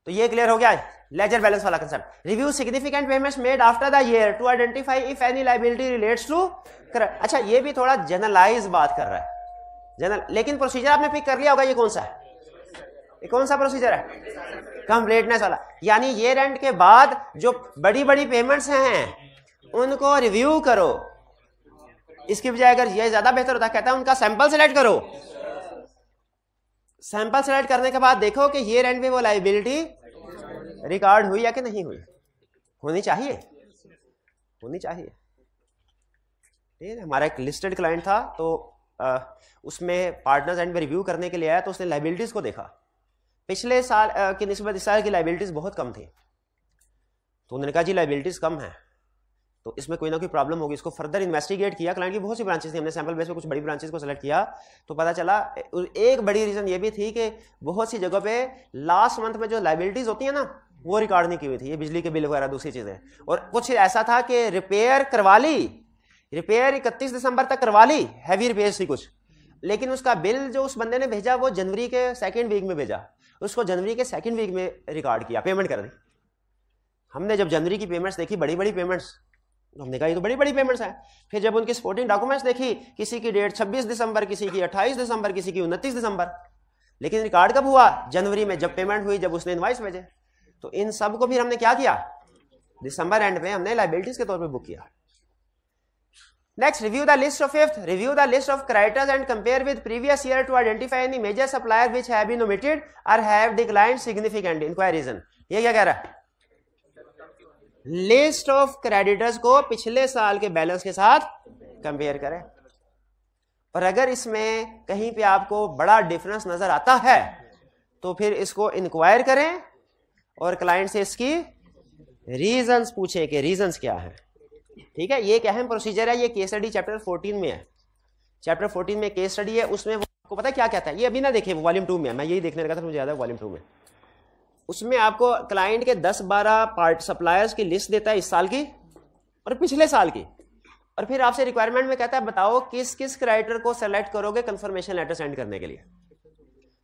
तो ये क्लियर हो गया लेजर बैलेंस वाला concept review significant payment made after the year to identify if any liability relates to कर अच्छा ये भी थोड़ा जनरलाइज बात कर रहा है जनरल लेकिन प्रोसीजर आपने पिक कर लिया होगा ये कौन सा है ये कौन सा प्रोसीजर है कंप्लीटनेस वाला यानी ये रेंट के बाद जो बड़ी बड़ी पेमेंट्स हैं उनको रिव्यू करो इसकी बजाय अगर ये ज्यादा बेहतर होता कहता है उनका सैंपल सेलेक्ट करो सैंपल सेलेक्ट करने के बाद देखो कि ये रेंट में वो लाइबिलिटी रिकॉर्ड हुई या कि नहीं हुई होनी चाहिए होनी चाहिए ठीक है हमारा एक लिस्टेड क्लाइंट था तो आ, उसमें पार्टनर्स एंड में रिव्यू करने के लिए आया तो उसने लाइबिलिटीज़ को देखा पिछले साल के नस्बत इस साल की लाइबिलिटीज़ बहुत कम थी तो उन्होंने कहा जी लाइबिलिटीज़ कम है तो इसमें कोई ना कोई प्रॉब्लम होगी इसको फर्दर इन्वेस्टिगेट किया क्लाइंट की बहुत सी ब्रांचेस थी हमने सैम्पल बेस पे कुछ बड़ी ब्रांचेस को सेलेक्ट किया तो पता चला एक बड़ी रीज़न ये भी थी कि बहुत सी जगह पे लास्ट मंथ में जो लाइबिलिटीज़ होती है ना वो रिकॉर्ड नहीं की हुई थी ये बिजली के बिल वगैरह दूसरी चीज़ें और कुछ ऐसा था कि रिपेयर करवा ली रिपेयर इकतीस दिसंबर तक करवा ली हैवी रिपेयर थी कुछ लेकिन उसका बिल जो उस बंदे ने भेजा वो जनवरी के सेकेंड वीक में भेजा तो उसको जनवरी के सेकेंड वीक में रिकॉर्ड किया पेमेंट कर दी हमने जब जनवरी की पेमेंट्स देखी बड़ी बड़ी पेमेंट्स हमने कहा ये तो बड़ी बड़ी पेमेंट्स हैं फिर जब उनकी सपोर्टिंग डॉक्यूमेंट्स देखी किसी की डेट 26 दिसंबर किसी की 28 दिसंबर किसी की 29 दिसंबर लेकिन रिकॉर्ड कब हुआ जनवरी में जब पेमेंट हुई जब उसने इन्वाइस भेजे तो इन सब को फिर हमने क्या किया दिसंबर एंड में हमने लाइबिलिटीज के तौर पर बुक किया Next, review the list of fifth. Review the list of creditors and compare with previous year to identify any major supplier which have been omitted or have declined significantly. Inquiry reason. ये क्या कह रहा है list of creditors को पिछले साल के balance के साथ कंपेयर करें और अगर इसमें कहीं पे आपको बड़ा डिफरेंस नजर आता है तो फिर इसको इंक्वायर करें और क्लाइंट से इसकी रीजंस पूछें कि रीजंस क्या हैं ठीक है ये एक अहम प्रोसीजर है ये केस स्टडी चैप्टर 14 में है चैप्टर 14 में केस स्टडी है उसमें वो आपको पता है क्या कहता है ये अभी ना देखे वॉल्यूम टू में है मैं यही देखने लगा था मुझे याद है वॉल्यूम टू में उसमें आपको क्लाइंट के 10-12 पार्ट सप्लायर्स की लिस्ट देता है इस साल की और पिछले साल की और फिर आपसे रिक्वायरमेंट में कहता है बताओ किस किस क्राइटर को सेलेक्ट करोगे कंफर्मेशन लेटर सेंड करने के लिए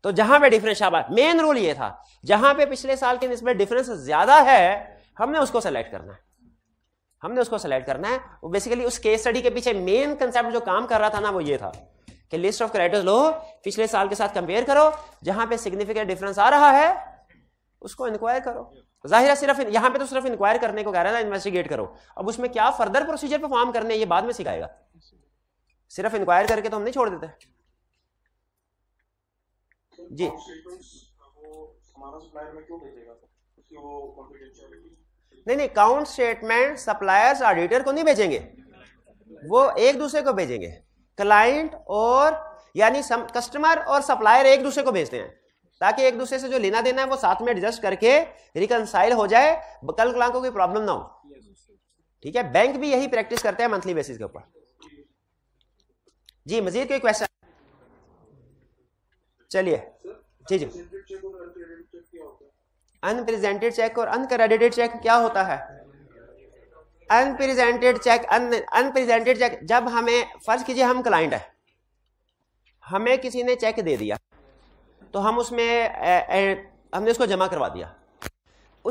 तो जहां पे डिफरेंस शाबाश मेन रूल ये था जहां पे पिछले साल के इसमें डिफरेंस ज्यादा है हमने उसको सेलेक्ट करना है हमने उसको सेलेक्ट करना है वो बेसिकली उस केस स्टडी के पीछे मेन कंसेप्ट जो काम कर रहा था ना वो ये था कि लिस्ट ऑफ क्रेडिटर्स लो पिछले साल के साथ कंपेयर करो जहां पे सिग्निफिकेंट डिफरेंस आ रहा है उसको इंक्वायर करो जाहिर है सिर्फ यहां पे तो सिर्फ इंक्वायर करने को कह रहा है इन्वेस्टिगेट करो अब उसमें क्या फर्दर प्रोसीजर परफॉर्म करने ये बाद में सिखाएगा सिर्फ इंक्वायर करके तो हम नहीं छोड़ देते जी नहीं नहीं अकाउंट स्टेटमेंट सप्लायर्स ऑडिटर को नहीं भेजेंगे वो एक दूसरे को भेजेंगे क्लाइंट और यानी कस्टमर और सप्लायर एक दूसरे को भेजते हैं ताकि एक दूसरे से जो लेना देना है वो साथ में एडजस्ट करके रिकनसाइल हो जाए कल क्लांकों कोई प्रॉब्लम ना हो ठीक है बैंक भी यही प्रैक्टिस करते हैं मंथली बेसिस के ऊपर जी मजीद कोई क्वेश्चन चलिए जी जी अनप्रेजेंटेड चेक और अनक्रेडिटेड चेक क्या होता है अनप्रेजेंटेड चेक अनप्रेजेंटेड चेक जब हमें फर्ज कीजिए हम क्लाइंट है हमें किसी ने चेक दे दिया तो हम उसमें ए, ए, हमने उसको जमा करवा दिया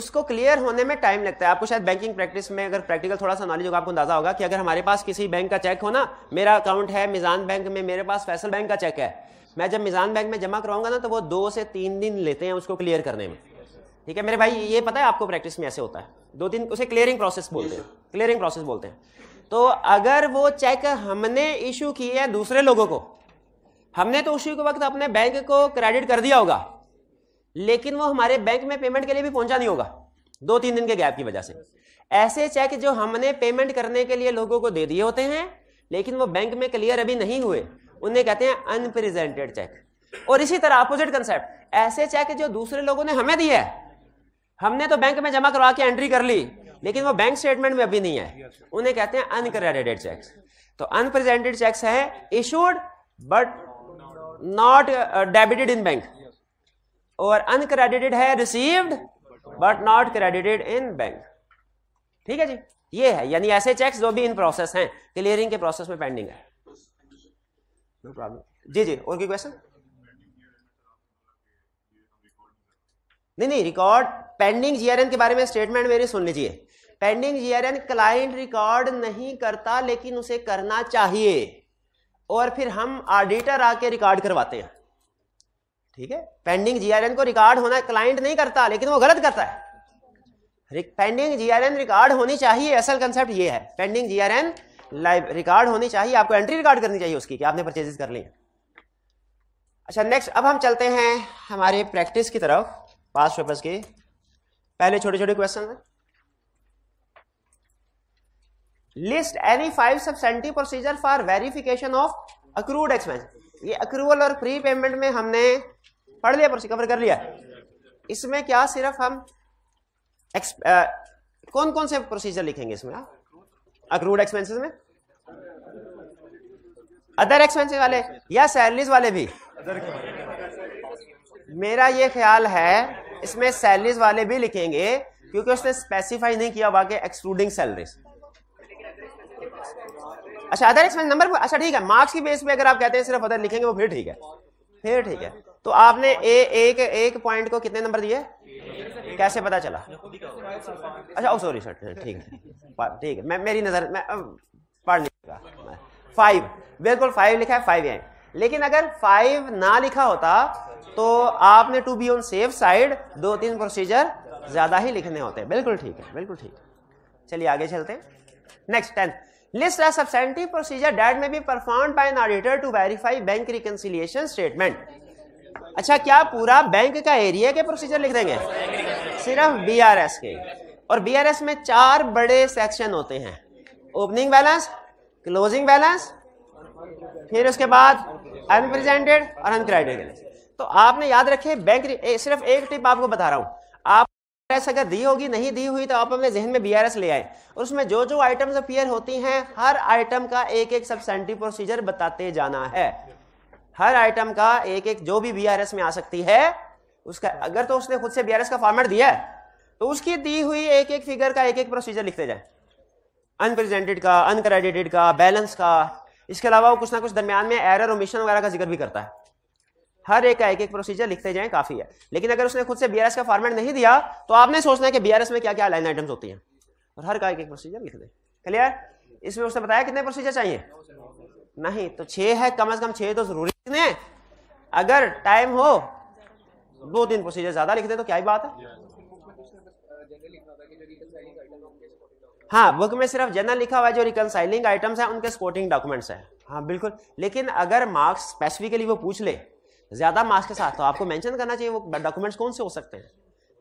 उसको क्लियर होने में टाइम लगता है आपको शायद बैंकिंग प्रैक्टिस में अगर प्रैक्टिकल थोड़ा सा नॉलेज होगा आपको अंदाजा होगा कि अगर हमारे पास किसी बैंक का चेक हो ना मेरा अकाउंट है मिजान बैंक में मेरे पास फैसल बैंक का चेक है मैं जब मिजान बैंक में जमा करवाऊंगा ना तो वो दो से तीन दिन लेते हैं उसको क्लियर करने में ठीक है मेरे भाई ये पता है आपको प्रैक्टिस में ऐसे होता है दो तीन उसे क्लियरिंग प्रोसेस बोलते हैं क्लियरिंग प्रोसेस बोलते हैं तो अगर वो चेक हमने इशू किया है दूसरे लोगों को हमने तो उसी के वक्त अपने बैंक को क्रेडिट कर दिया होगा लेकिन वो हमारे बैंक में पेमेंट के लिए भी पहुंचा नहीं होगा दो तीन दिन के गैप की वजह से ऐसे चेक जो हमने पेमेंट करने के लिए लोगों को दे दिए होते हैं लेकिन वो बैंक में क्लियर अभी नहीं हुए उन्हें कहते हैं अनप्रेजेंटेड चेक और इसी तरह अपोजिट कंसेप्ट ऐसे चेक जो दूसरे लोगों ने हमें दिया है हमने तो बैंक में जमा करवा के एंट्री कर ली लेकिन वो बैंक स्टेटमेंट में अभी नहीं है उन्हें कहते हैं अनक्रेडिटेड चेक्स तो अनप्रेजेंटेड चेक्स है issued but not debited in bank और अनक्रेडिटेड है received but not credited in bank ठीक है जी ये है यानी ऐसे चेक्स जो भी इन प्रोसेस हैं क्लियरिंग के प्रोसेस में पेंडिंग है नो प्रॉब्लम जी जी और क्वेश्चन नहीं नहीं रिकॉर्ड पेंडिंग जीआरएन के बारे में स्टेटमेंट मेरी सुन लीजिए पेंडिंग जीआरएन क्लाइंट रिकॉर्ड नहीं करता लेकिन उसे करना चाहिए और फिर हम ऑडिटर आके रिकॉर्ड करवाते हैं ठीक है पेंडिंग जीआरएन को रिकॉर्ड होना क्लाइंट नहीं करता लेकिन वो गलत करता है पेंडिंग जीआरएन रिकॉर्ड होनी चाहिए असल कंसेप्ट ये है पेंडिंग जीआरएन लाइव रिकॉर्ड होनी चाहिए आपको एंट्री रिकॉर्ड करनी चाहिए उसकी कि आपने परचेजेस कर ली अच्छा नेक्स्ट अब हम चलते हैं हमारे प्रैक्टिस की तरफ पास पेपर्स के पहले छोटे छोटे क्वेश्चन है list any five substantive procedure for verification of accrued expense ये अक्रूवल और प्री पेमेंट में हमने पढ़ लिया कवर कर लिया इसमें क्या सिर्फ हम एक्स आ, कौन कौन से प्रोसीजर लिखेंगे इसमें अक्रूड एक्सपेंसेस में अदर एक्सपेंसेस वाले या सैलरीज वाले भी मेरा ये ख्याल है इसमें सैलरीज वाले भी लिखेंगे क्योंकि उसने स्पेसिफाई नहीं किया वाकई एक्सक्लूडिंग सैलरीज अच्छा अदर एक्सपेंस नंबर अच्छा ठीक है मार्क्स की बेस पे अगर आप कहते हैं सिर्फ अदर लिखेंगे वो फिर ठीक है फिर ठीक है तो आपने ए एक एक पॉइंट को कितने नंबर दिए कैसे पता चला अच्छा ओ सॉरी सर ठीक है ठीक है मैं मेरी नज़र मैं पढ़ नहीं फाइव बिल्कुल फाइव लिखा है फाइव है लेकिन अगर फाइव ना लिखा होता तो आपने to be on safe side दो तीन प्रोसीजर ज्यादा ही लिखने होते हैं बिल्कुल ठीक है बिल्कुल ठीक चलिए आगे चलते हैं next tenth list a substantive procedure that may be perform by an auditor to verify bank reconciliation statement अच्छा क्या पूरा बैंक का एरिया के प्रोसीजर लिख देंगे सिर्फ बीआरएस के और बीआरएस में चार बड़े सेक्शन होते हैं ओपनिंग बैलेंस क्लोजिंग बैलेंस फिर उसके बाद अनप्रेजेंटेड और अनक्रेडिटेड तो आपने याद रखे बैंक ए, सिर्फ एक टिप आपको बता रहा हूं आप अगर दी होगी नहीं दी हुई तो आप अपने जहन में बीआरएस ले आए और उसमें जो जो आइटम्स अपियर होती हैं हर आइटम का एक एक सब सेंटिव प्रोसीजर बताते जाना है हर आइटम का एक एक जो भी बीआरएस में आ सकती है उसका अगर तो उसने खुद से बीआरएस का फॉर्मेट दिया है तो उसकी दी हुई एक एक फिगर का एक एक प्रोसीजर लिखते जाए अनप्रेजेंटेड का अनक्रेडिटेड का बैलेंस का इसके अलावा वो कुछ ना कुछ दरमियान में एरर और मिशन वगैरह का जिक्र भी करता है हर एक का एक एक प्रोसीजर लिखते जाएं काफी है लेकिन अगर उसने खुद से बीआरएस का फॉर्मेट नहीं दिया तो आपने सोचना है कि बीआरएस में क्या क्या लाइन आइटम्स होती हैं और हर का एक एक प्रोसीजर लिख दें क्लियर इसमें उसने बताया कितने प्रोसीजर चाहिए नहीं तो छः है कम अज कम छः तो जरूरी कितने अगर टाइम हो दो तीन प्रोसीजर ज्यादा लिख दे तो क्या ही बात है हाँ बुक में सिर्फ जनरल लिखा हुआ है जो रिकनसाइलिंग आइटम्स हैं उनके स्पोर्टिंग डॉक्यूमेंट्स हैं हाँ बिल्कुल लेकिन अगर मार्क्स स्पेसिफिकली वो पूछ ले ज़्यादा मार्क्स के साथ तो आपको मेंशन करना चाहिए वो डॉक्यूमेंट्स कौन से हो सकते हैं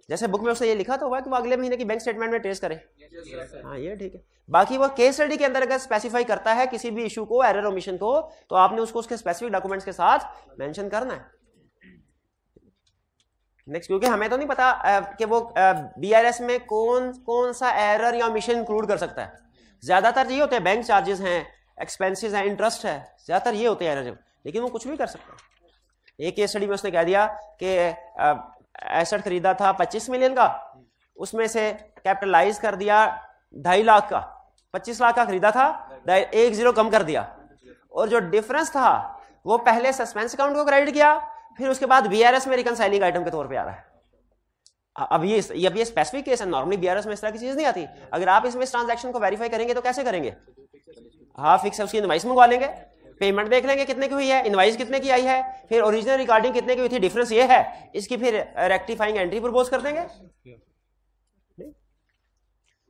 जैसे बुक में उसने ये लिखा तो हुआ कि वो अगले महीने की बैंक स्टेटमेंट में ट्रेस करे हाँ ये ठीक है बाकी वो केस स्टडी के अंदर अगर स्पेसिफाई करता है किसी भी इशू को एरर ओमिशन को तो आपने उसको उसके स्पेसिफिक डॉक्यूमेंट्स के साथ मेंशन करना है नेक्स्ट क्योंकि हमें तो नहीं पता कि वो बीआरएस में कौन कौन सा एरर या ओमिशन इंक्लूड कर सकता है ज्यादातर ये होते हैं बैंक चार्जेस हैं एक्सपेंसिस हैं इंटरेस्ट है ज्यादातर ये होते हैं एरर लेकिन वो कुछ भी कर सकता है एक स्टडी में उसने कह दिया कि एसेट खरीदा था पच्चीस मिलियन का उसमें से कैपिटलाइज कर दिया ढाई लाख का पच्चीस लाख का खरीदा था एक जीरो कम कर दिया और जो डिफरेंस था वो पहले सस्पेंस अकाउंट को क्रेडिट किया फिर उसके बाद बीआरएस में रिकनसाइलिंग आइटम के तौर पे आ रहा है अब ये ये अब ये स्पेसिफिक केस है नॉर्मली बीआरएस में इस तरह की चीज नहीं आती अगर आप इसमें ट्रांजेक्शन को वेरीफाई करेंगे तो कैसे करेंगे हाँ फिक्स है उसकी इनवाइस मंगवा लेंगे पेमेंट देख लेंगे कितने की हुई है इनवाइस कितने की आई है फिर ओरिजिनल रिकॉर्डिंग कितने की हुई थी डिफरेंस ये है इसकी फिर रेक्टिफाइंग एंट्री प्रपोज कर देंगे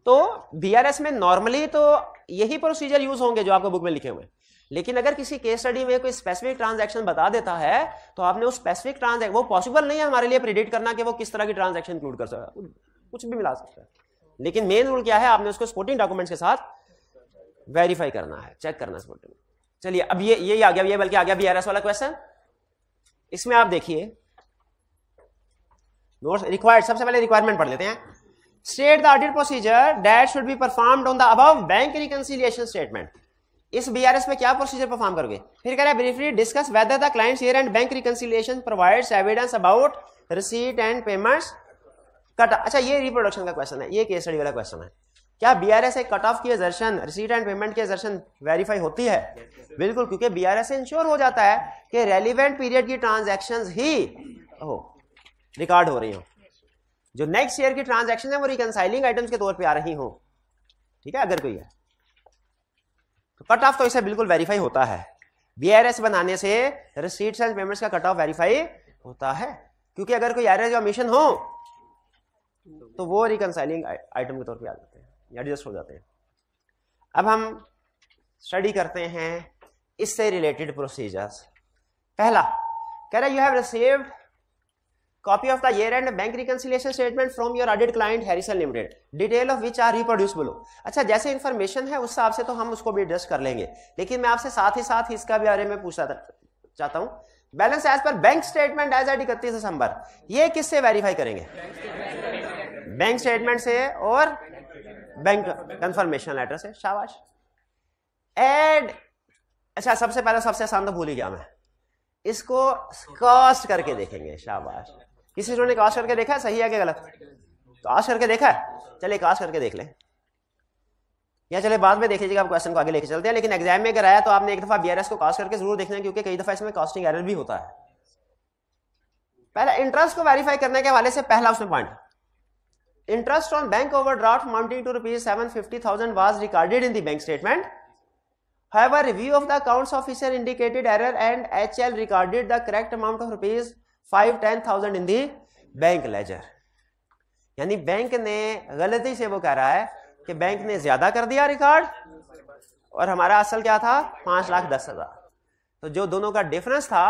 तो बीआरएस में नॉर्मली तो यही प्रोसीजर यूज होंगे जो आपको बुक में लिखे हुए हैं लेकिन अगर किसी केस स्टडी में कोई स्पेसिफिक ट्रांजैक्शन बता देता है तो आपने उस स्पेसिफिक ट्रांजैक्शन वो पॉसिबल नहीं है हमारे लिए प्रिडिक्ट करना कि वो किस तरह की ट्रांजैक्शन इंक्लूड कर सकता है कुछ भी मिला सकता है लेकिन मेन रूल क्या है आपने उसको स्पोर्टिंग डॉक्यूमेंट्स के साथ वेरीफाई करना है चेक करना है स्पोर्टिंग चलिए अब ये ये आ गया ये बल्कि आ गया बी आर एस वाला क्वेश्चन इसमें आप देखिए रिक्वायर्ड सबसे पहले रिक्वायरमेंट पढ़ लेते हैं state the audit procedure that should be perform on the अब बैंक reconciliation स्टेटमेंट इस बीआरएस में क्या प्रोसीजर परफॉर्म करोगे फिर कह रहे हैं briefly discuss whether the client here and bank reconciliation provides evidence about receipt and payments cut अच्छा ये रिप्रोडक्शन का क्वेश्चन है ये केस स्टडी वाला क्वेश्चन है क्या बी आर एस एक कट ऑफ की एजर्शन रिसीट एंड पेमेंट की एजर्शन वेरीफाई होती है बिल्कुल क्योंकि बी आर एस इंश्योर हो जाता है कि रेलिवेंट पीरियड की ट्रांजेक्शन ही हो रिकॉर्ड हो रही हो जो नेक्स्ट ईयर की ट्रांजेक्शन है वो रिकनसाइलिंग आइटम्स के तौर पे आ रही हो ठीक है अगर कोई है तो कट ऑफ तो इसे बिल्कुल वेरीफाई होता है बी आर एस बनाने से रिसीट्स एंड पेमेंट्स का कट ऑफ वेरीफाई होता है क्योंकि अगर कोई आर एस जो मिशन हो तो वो रिकनसाइलिंग आइटम के तौर पर आ जाता है एडजस्ट हो जाते हैं अब हम स्टडी करते हैं इससे रिलेटेड प्रोसीजर्स पहला कह रहे you have received copy of the year end bank reconciliation statement from your audit client Harrison limited detail of which are reproduce below अच्छा जैसे इन्फॉर्मेशन है उस हिसाब से तो हम उसको भी एडजस्ट कर लेंगे लेकिन मैं आपसे साथ ही साथ इसका भी बारे में पूछना चाहता हूँ balance as per bank statement as at इकतीस दिसंबर ये किससे वेरीफाई करेंगे बैंक स्टेटमेंट से और बैंक कंफर्मेशन लेटर से शाबाश एड अच्छा सबसे पहले सबसे आसान तो भूल ही गया मैं इसको कॉस्ट करके देखेंगे शाबाश किसी स्टूडेंट ने कॉस्ट करके देखा है सही है क्या गलत कॉस्ट तो करके देखा है चलिए कॉस्ट करके देख लें या चले बाद में देख लीजिएगा आप क्वेश्चन को आगे लेके चलते हैं लेकिन एग्जाम में अगर आया तो आपने एक दफा बी को कॉस्ट करके जरूर देखना क्योंकि कई दफा इसमें कॉस्टिंग एरर भी होता है पहला इंटरेस्ट को वेरीफाई करने के हवाले से पहला उसमें point interest on bank overdraft amounting to rupees 750,000 was recorded in the bank statement. However, review of the accounts officer indicated error and HL recorded the correct amount of rupees 510,000 in the bank ledger. यानी bank ने गलती से वो कह रहा है कि bank ने ज्यादा कर दिया रिकॉर्ड और हमारा असल क्या था पांच लाख दस हजार तो जो दोनों का डिफरेंस था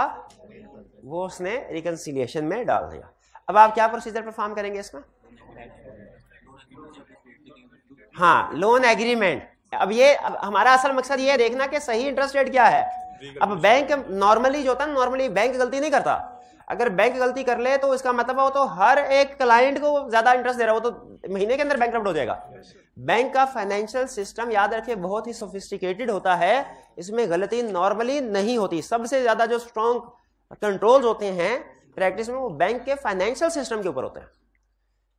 वो उसने रिकन्सिलियेशन में डाल दिया अब आप क्या प्रोसीजर परफॉर्म करेंगे इसमें हाँ लोन एग्रीमेंट अब ये अब हमारा असल मकसद ये देखना कि सही इंटरेस्ट रेट क्या है अब बैंक नॉर्मली जो होता है नॉर्मली बैंक गलती नहीं करता अगर बैंक गलती कर ले तो इसका मतलब वो तो हर एक क्लाइंट को ज्यादा इंटरेस्ट दे रहा है वो तो महीने के अंदर बैंक हो जाएगा बैंक का फाइनेंशियल सिस्टम याद रखिए बहुत ही सोफिस्टिकेटेड होता है इसमें गलती नॉर्मली नहीं होती सबसे ज्यादा जो स्ट्रॉन्ग कंट्रोल होते हैं प्रैक्टिस में वो बैंक के फाइनेंशियल सिस्टम के ऊपर होते हैं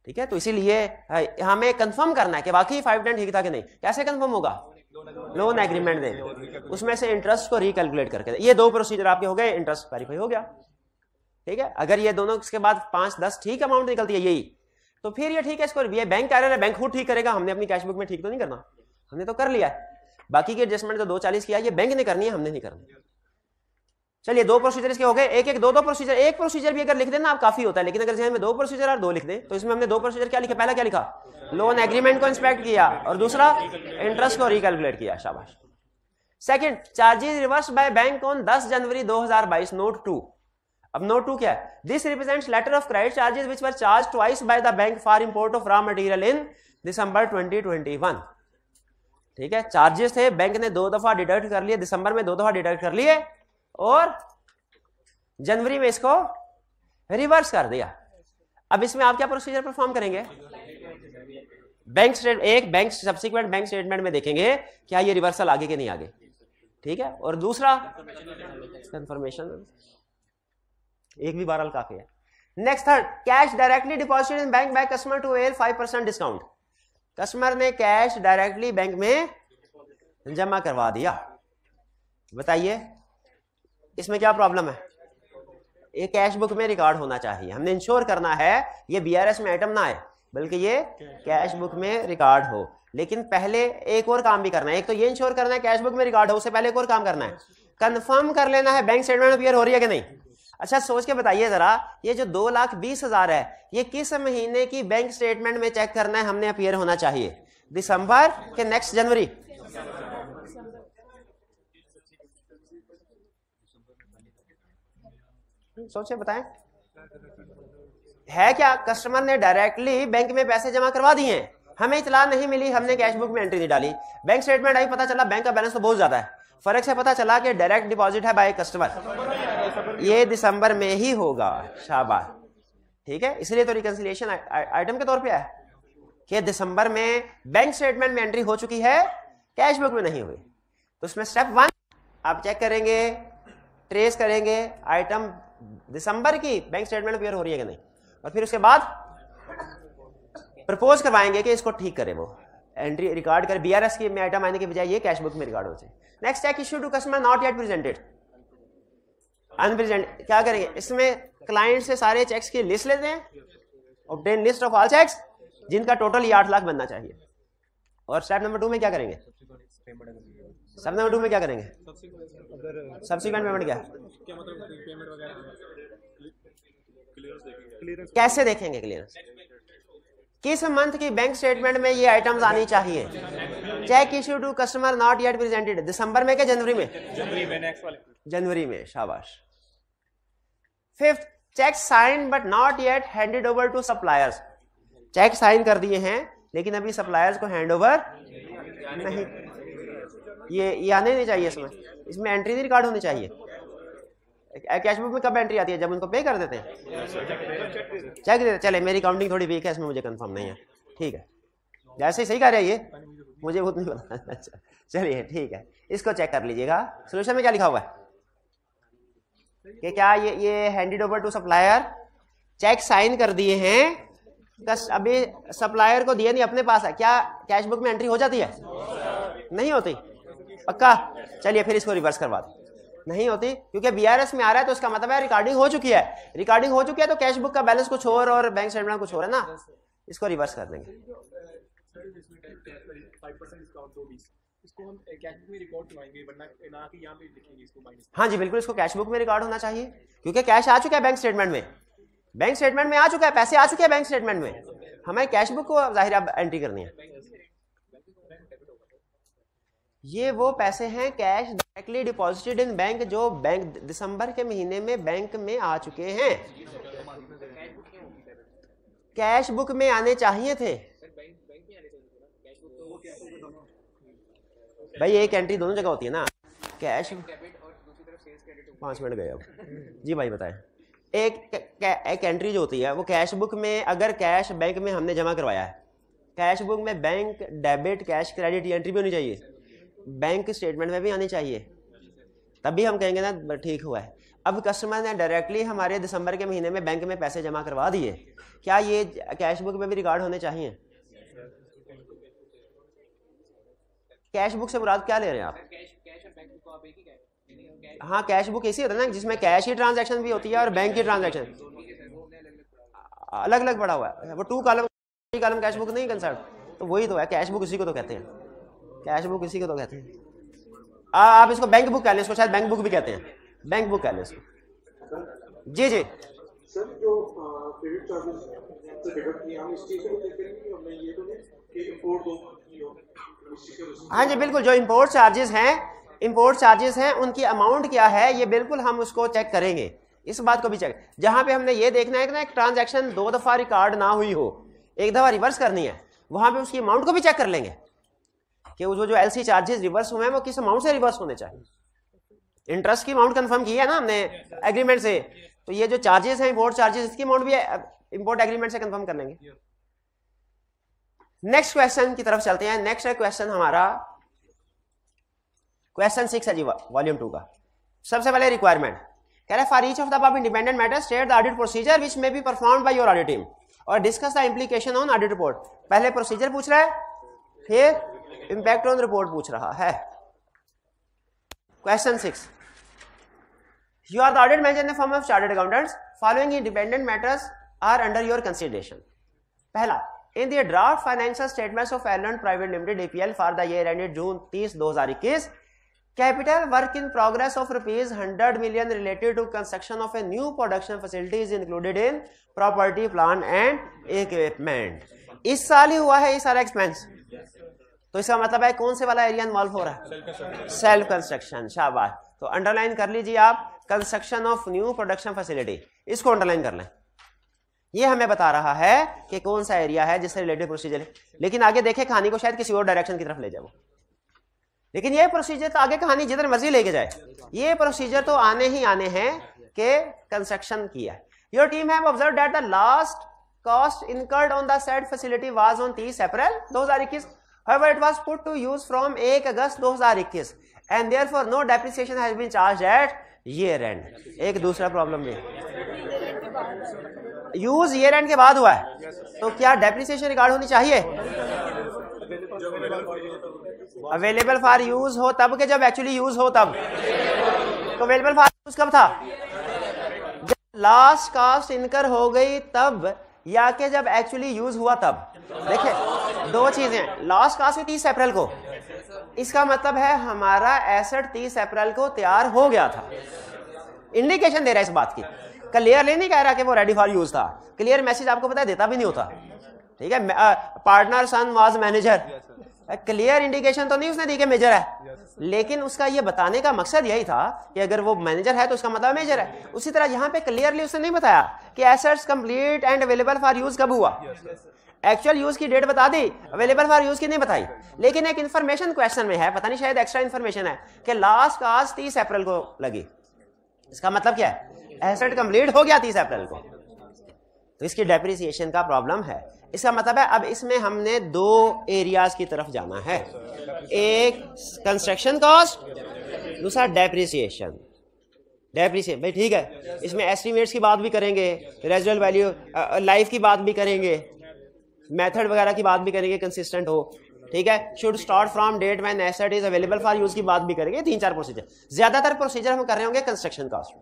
ठीक है तो इसीलिए हाँ, हमें कंफर्म करना है कि वाकई फाइव टेंट ठीक था कि नहीं कैसे कंफर्म होगा लोन एग्रीमेंट दे उसमें से इंटरेस्ट को रिकेलकुलेट करके दे ये दो प्रोसीजर आपके हो गए इंटरेस्ट वेरीफाई हो गया ठीक है अगर ये दोनों इसके बाद पांच दस ठीक अमाउंट निकलती है यही तो फिर ये ठीक है इसको ये बैंक कह रहे हैं बैंक खुद ठीक करेगा हमने अपनी कैशबुक में ठीक तो नहीं करना हमने तो कर लिया बाकी के एडजस्टमेंट तो दो चालीस किया ये बैंक ने करनी है हमने नहीं करना चलिए दो प्रोसीजर इसके हो गए एक एक दो दो प्रोसीजर एक प्रोसीजर भी अगर लिख देना आप काफी होता है लेकिन अगर जैसे हमें दो प्रोसीजर और दो लिख दें तो इसमें हमने दो प्रोसीजर क्या लिखा पहला क्या लिखा लोन एग्रीमेंट को इंस्पेक्ट किया और दूसरा इंटरेस्ट को रिकेलकुलेट किया शाबाश second charges reversed by bank on दस जनवरी 2022 नोट टू अब नोट टू क्या है this represent letter of credit charges which were charged twice by the bank for import of raw material in दिसंबर one ठीक है चार्जेस थे bank ने दो दफा डिडक्ट कर लिए दिसंबर में दो दफा डिडक्ट कर लिए और जनवरी में इसको रिवर्स कर दिया अब इसमें आप क्या प्रोसीजर परफॉर्म करेंगे बैंक स्टेट एक बैंक सब्सिक्वेंट बैंक स्टेटमेंट में देखेंगे क्या ये रिवर्सल आगे के नहीं आगे ठीक है और दूसरा कंफर्मेशन एक भी बारह काफी है next third cash directly deposit in bank by customer to avail five percent discount customer ने कैश डायरेक्टली बैंक में जमा करवा दिया बताइए इसमें क्या प्रॉब्लम है ये कैश बुक में रिकॉर्ड होना चाहिए हमने इंश्योर करना है ये बीआरएस में आइटम ना आए बल्कि ये कैश बुक में रिकॉर्ड हो लेकिन पहले एक और काम भी करना है एक तो ये इंश्योर करना है कैश बुक में रिकॉर्ड हो उससे पहले एक और काम करना है कंफर्म कर लेना है बैंक स्टेटमेंट अपियर हो रही है कि नहीं अच्छा सोच के बताइए जरा ये जो दो लाख बीस हजार है ये किस महीने की बैंक स्टेटमेंट में चेक करना है हमने अपियर होना चाहिए दिसंबर के नेक्स्ट जनवरी सोचे बताएं है क्या कस्टमर ने डायरेक्टली बैंक में पैसे जमा करवा दिए हमें इतला नहीं मिली हमने कैश बुक में एंट्री नहीं डाली बैंक स्टेटमेंट आई पता चला बैंक का बैलेंस तो बहुत ज्यादा है फर्क से पता चला कि डायरेक्ट डिपॉजिट है बाय कस्टमर ये दिसंबर में ही होगा शाबा ठीक है इसलिए तो रिकन्सिलियशन आइटम के तौर पर आया कि दिसंबर में बैंक स्टेटमेंट में एंट्री हो चुकी है कैश बुक में नहीं हुई तो उसमें स्टेप वन आप चेक करेंगे ट्रेस करेंगे आइटम दिसंबर की बैंक स्टेटमेंट अपेयर हो रही है कि नहीं और फिर उसके बाद प्रपोज करवाएंगे कि इसको ठीक करें वो एंट्री रिकॉर्ड कर बीआरएस की में आइटम आने के बजाय ये कैश बुक में रिकॉर्ड हो जाए next cheque issue to customer not yet presented unpresent क्या करेंगे इसमें क्लाइंट से सारे चेक्स की लिस्ट लेते हैं obtain list of all cheques जिनका टोटल ये आठ लाख बनना चाहिए और स्टेप नंबर टू में क्या करेंगे सबसे टू में क्या करेंगे सब्सिक्वेंट पेमेंट क्या क्या मतलब कैसे देखेंगे क्लियरेंस किस मंथ की बैंक स्टेटमेंट में ये आइटम्स आनी चाहिए cheque issue to customer not yet presented दिसंबर में क्या जनवरी में जनवरी में जनवरी में शाबाश fifth cheque sign but not yet handed over to suppliers cheque sign कर दिए हैं लेकिन अभी सप्लायर्स को हैंड ओवर नहीं ये ये आने नहीं चाहिए इसमें इसमें एंट्री नहीं रिकॉर्ड होनी चाहिए कैश बुक में कब एंट्री आती है जब उनको पे कर देते हैं चेक देते चले मेरी काउंटिंग थोड़ी वीक है इसमें मुझे कंफर्म नहीं है ठीक है जैसे ही सही कर रहे हैं ये मुझे बहुत नहीं पता अच्छा चलिए ठीक है इसको चेक कर लीजिएगा सोल्यूशन में क्या लिखा हुआ है कि क्या ये ये handed over to supplier cheque sign कर दिए हैं कस अभी सप्लायर को दिए नहीं अपने पास है क्या कैश बुक में एंट्री हो जाती है नहीं होती पक्का चलिए फिर इसको रिवर्स करवा दें नहीं होती क्योंकि बीआरएस में आ रहा है तो उसका मतलब है रिकॉर्डिंग हो चुकी है रिकॉर्डिंग हो चुकी है तो कैश बुक का बैलेंस कुछ और और बैंक स्टेटमेंट कुछ और है ना इसको रिवर्स कर देंगे हाँ जी बिल्कुल इसको कैश बुक में रिकॉर्ड होना चाहिए क्योंकि कैश आ चुका है बैंक स्टेटमेंट में बैंक स्टेटमेंट में आ चुका है पैसे आ चुके हैं बैंक स्टेटमेंट में हमें कैश बुक को जाहिर अब एंट्री करनी है ये वो पैसे हैं cash directly deposited in bank जो बैंक दिसंबर के महीने में बैंक में आ चुके हैं कैश बुक में आने चाहिए थे भाई एक एंट्री दोनों जगह होती है ना कैश पांच मिनट गए अब जी भाई बताएं एक एक एंट्री जो होती है वो कैश बुक में अगर कैश बैंक में हमने जमा करवाया है कैश बुक में bank debit cash credit entry भी होनी चाहिए बैंक स्टेटमेंट में भी आनी चाहिए तभी हम कहेंगे ना ठीक हुआ है अब कस्टमर ने डायरेक्टली हमारे दिसंबर के महीने में बैंक में पैसे जमा करवा दिए क्या ये कैश बुक में भी रिकॉर्ड होने चाहिए कैश बुक से मुराद क्या ले रहे हैं आप हाँ कैश बुक ऐसी होता है ना जिसमें कैश की ट्रांजेक्शन भी होती है और बैंक की ट्रांजेक्शन अलग अलग पड़ा हुआ है वो two column column cash book नहीं कंसर्ट तो वही तो है कैश बुक उसी को तो कहते हैं कैश बुक इसी को तो कहते हैं आ, आप इसको बैंक बुक कह लें इसको शायद बैंक बुक भी कहते हैं बैंक बुक कह लें इसको जी जी सर जो तो क्रेडिट तो हाँ जी बिल्कुल जो इम्पोर्ट चार्जेस हैं इम्पोर्ट चार्जेस हैं उनकी अमाउंट क्या है ये बिल्कुल हम उसको चेक करेंगे इस बात को भी चेक जहाँ पे हमने ये देखना है कि ना एक ट्रांजैक्शन दो दफ़ा रिकॉर्ड ना हुई हो एक दफ़ा रिवर्स करनी है वहाँ पे उसकी अमाउंट को भी चेक कर लेंगे कि वो जो एलसी चार्जेस रिवर्स हुए हैं वो किस अमाउंट से रिवर्स होने चाहिए इंटरेस्ट की अमाउंट कंफर्म की है ना हमने एग्रीमेंट से तो ये जो चार्जेस हैं इम्पोर्ट चार्जेस इसकी अमाउंट भी इम्पोर्ट एग्रीमेंट से कंफर्म कर लेंगे नेक्स्ट क्वेश्चन की तरफ चलते हैं नेक्स्ट है क्वेश्चन हमारा क्वेश्चन सिक्स है जी वॉल्यूम टू का सबसे पहले रिक्वायरमेंट कह रहे फॉर ईच ऑफ द अब independent matter state the audit procedure which may be perform by your audit team और discuss the implication on audit report पहले प्रोसीजर पूछ रहा है फिर इंपैक्ट ऑन रिपोर्ट पूछ रहा है question six you are the audit manager in the firm of chartered accountants following independent matters are under your consideration पहला in the draft financial statement of Airland private limited APL for the year ended June 30 2021 capital work in progress of rupees hundred million related to construction of a new production facilities included in property plant and equipment इस साल ही हुआ है ये सारा expense तो इसका मतलब है कौन से वाला एरिया इन्वॉल्व हो रहा है सेल्फ कंस्ट्रक्शन शाबाश तो अंडरलाइन कर लीजिए आप construction of new production facility इसको अंडरलाइन कर लें ये हमें बता रहा है कि कौन सा एरिया है जिससे रिलेटेड प्रोसीजर है लेकिन आगे देखे कहानी को शायद किसी और डायरेक्शन की तरफ ले जाओ लेकिन ये प्रोसीजर तो आगे कहानी जिधर मर्जी लेके जाए ये प्रोसीजर तो आने ही आने हैं कि कंस्ट्रक्शन किया योर टीम है last cost incurred on the set facility was on तीस अप्रैल दो हजार इक्कीस However, it was put to use from 1 August 2021 and therefore no depreciation has been charged at year end. एक दूसरा प्रॉब्लम भी यूज ईयर एंड के बाद हुआ है तो क्या डेप्रिसिएशन रिकॉर्ड होनी चाहिए अवेलेबल फॉर यूज हो तब के जब एक्चुअली यूज हो तब तो अवेलेबल फॉर यूज कब था जब लास्ट कास्ट इनकर हो गई तब या के जब एक्चुअली यूज हुआ तब देखे दो चीजें लॉस्ट कहा से तीस अप्रैल को इसका मतलब है हमारा एसेट तीस अप्रैल को तैयार हो गया था इंडिकेशन दे रहा है इस बात की क्लियरली नहीं कह रहा कि वो रेडी फॉर यूज था क्लियर मैसेज आपको पता है देता भी नहीं होता ठीक है partner son was manager clear indication तो नहीं उसने दी कि मेजर है yes. लेकिन उसका ये बताने का मकसद यही था कि अगर वो मैनेजर है तो उसका मतलब मेजर है उसी तरह यहाँ पे क्लियरली उसने नहीं बताया कि assets complete and available for use कब हुआ एक्चुअल यूज की डेट बता दी अवेलेबल फॉर यूज की नहीं बताई लेकिन एक इन्फॉर्मेशन क्वेश्चन में है पता नहीं शायद एक्स्ट्रा इन्फॉर्मेशन है कि लास्ट काज तीस अप्रैल को लगी इसका मतलब क्या है एसेट कंप्लीट हो गया तीस अप्रैल को तो इसकी डेप्रिसिएशन का प्रॉब्लम है इसका मतलब है अब इसमें हमने दो एरियाज की तरफ जाना है एक कंस्ट्रक्शन कॉस्ट दूसरा डेप्रिसिएशन डेप्रिसिएशन भाई ठीक है इसमें एस्टिमेट्स की बात भी करेंगे रेजुअल वैल्यू लाइफ की बात भी करेंगे मेथड वगैरह की बात भी करेंगे कंसिस्टेंट हो ठीक है should start from date when asset is available for use की बात भी करेंगे तीन चार प्रोसीजर ज्यादातर प्रोसीजर हम कर रहे होंगे कंस्ट्रक्शन कास्ट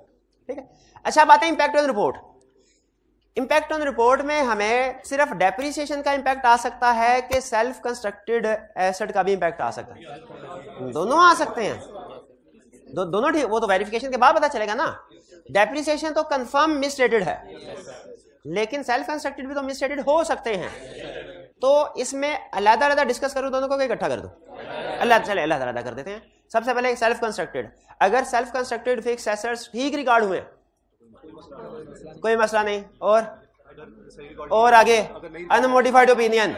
ठीक है अच्छा बात है impact on report impact on report में हमें सिर्फ डेप्रिसिएशन का इम्पैक्ट आ सकता है कि सेल्फ कंस्ट्रक्टेड एसेट का भी इम्पैक्ट आ सकता है दोनों आ सकते हैं दो, दोनों ठीक वो तो वेरिफिकेशन के बाद पता चलेगा ना डेप्रिसिएशन तो कंफर्म मिसरेटेड है लेकिन सेल्फ कंस्ट्रक्टेड भी तो मिसरेटेड हो सकते हैं तो इसमें अलहदा अलहदा डिस्कस करूँ दोनों को इकट्ठा कर दूँ अल्लाह चले अल्लाह अलहदा कर देते हैं सबसे पहले सेल्फ कंस्ट्रक्टेड अगर सेल्फ कंस्ट्रक्टेड फिक्स एसेट्स ठीक रिकॉर्ड हुए कोई मसला नहीं और और आगे अनमोडिफाइड ओपिनियन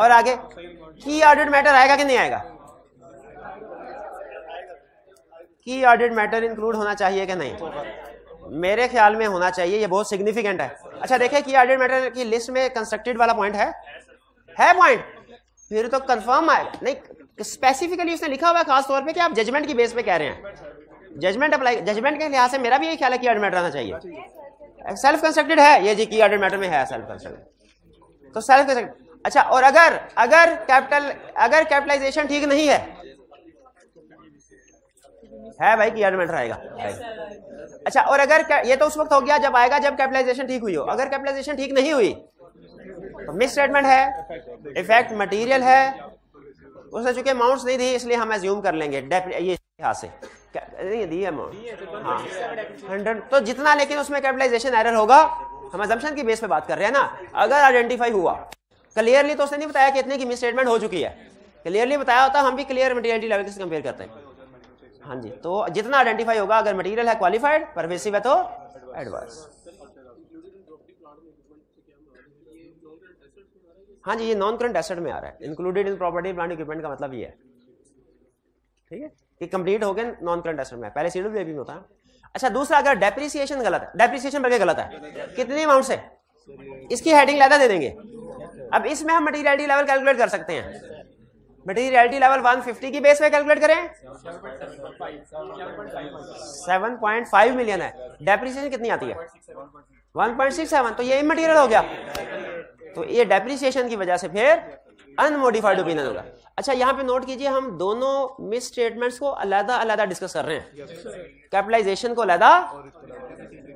और आगे की ऑडिट मैटर आएगा कि नहीं आएगा की ऑडिट मैटर इंक्लूड होना चाहिए कि नहीं मेरे ख्याल में होना चाहिए ये बहुत सिग्निफिकेंट है अच्छा देखिए की ऑडिट मैटर की लिस्ट में कंस्ट्रक्टेड वाला पॉइंट है है पॉइंट फिर तो कंफर्म आएगा नहीं स्पेसिफिकली उसने लिखा हुआ है खास तौर पे कि आप जजमेंट की बेस पे कह रहे हैं जजमेंट अप्लाई जजमेंट के लिहाज से मेरा भी यही ख्याल है कि मैटर आना चाहिए सेल्फ कंस्ट्रक्टेड है ये जी की मैटर में है सेल्फ कंस्ट्रक्टेड तो सेल्फ कंस्ट्रक्टेड अच्छा और अगर अगर कैपिटल अगर कैपिटलाइजेशन ठीक नहीं है है भाई कि मैटर आएगा अच्छा और अगर ये तो उस वक्त हो गया जब आएगा जब कैपिटलाइजेशन ठीक हुई हो अगर कैपिटलाइजेशन ठीक नहीं हुई तो मिस स्टेटमेंट है इफेक्ट मटेरियल है उसने चूंकि अमाउंट नहीं दी इसलिए हम एज्यूम कर लेंगे ये से नहीं दी है तो हाँ हंड्रेड तो जितना लेकिन उसमें कैपिटलाइजेशन एरर होगा हम एजम्पन की बेस पे बात कर रहे हैं ना अगर आइडेंटिफाई हुआ क्लियरली तो उसने नहीं बताया कि इतने की मिसस्टेटमेंट हो चुकी है क्लियरली बताया होता हम भी क्लियर मटेरियलिटी लेवल से कंपेयर करते हैं हाँ जी तो जितना आइडेंटिफाई होगा अगर मटेरियल है क्वालिफाइड परवेसिव है तो एडवांस हाँ जी ये नॉन करंट एसेट में आ रहा है included in property plant equipment का मतलब ये है ठीक है कि कंप्लीट हो गए नॉन करंट एसेट में पहले सीडब्ल्यू बेबी में होता है अच्छा दूसरा अगर डेप्रिसिएशन गलत है डेप्रिसिएशन बल्कि गलत है कितने अमाउंट से इसकी हेडिंग लादा दे देंगे अब इसमें हम मटीरियलिटी लेवल कैलकुलेट कर सकते हैं मटीरियलिटी लेवल 150 की बेस पे कैलकुलेट करें 7.5 मिलियन है डेप्रिसिएशन कितनी आती है 1.67 तो ये इमटीरियल हो गया तो ये डेप्रिसिएशन की वजह से फिर अनमोडिफाइड ओपिनियन होगा अच्छा यहाँ पे नोट कीजिए हम दोनों मिस स्टेटमेंट्स को अलहदा अलग डिस्कस कर रहे हैं कैपिटलाइजेशन को अलहदा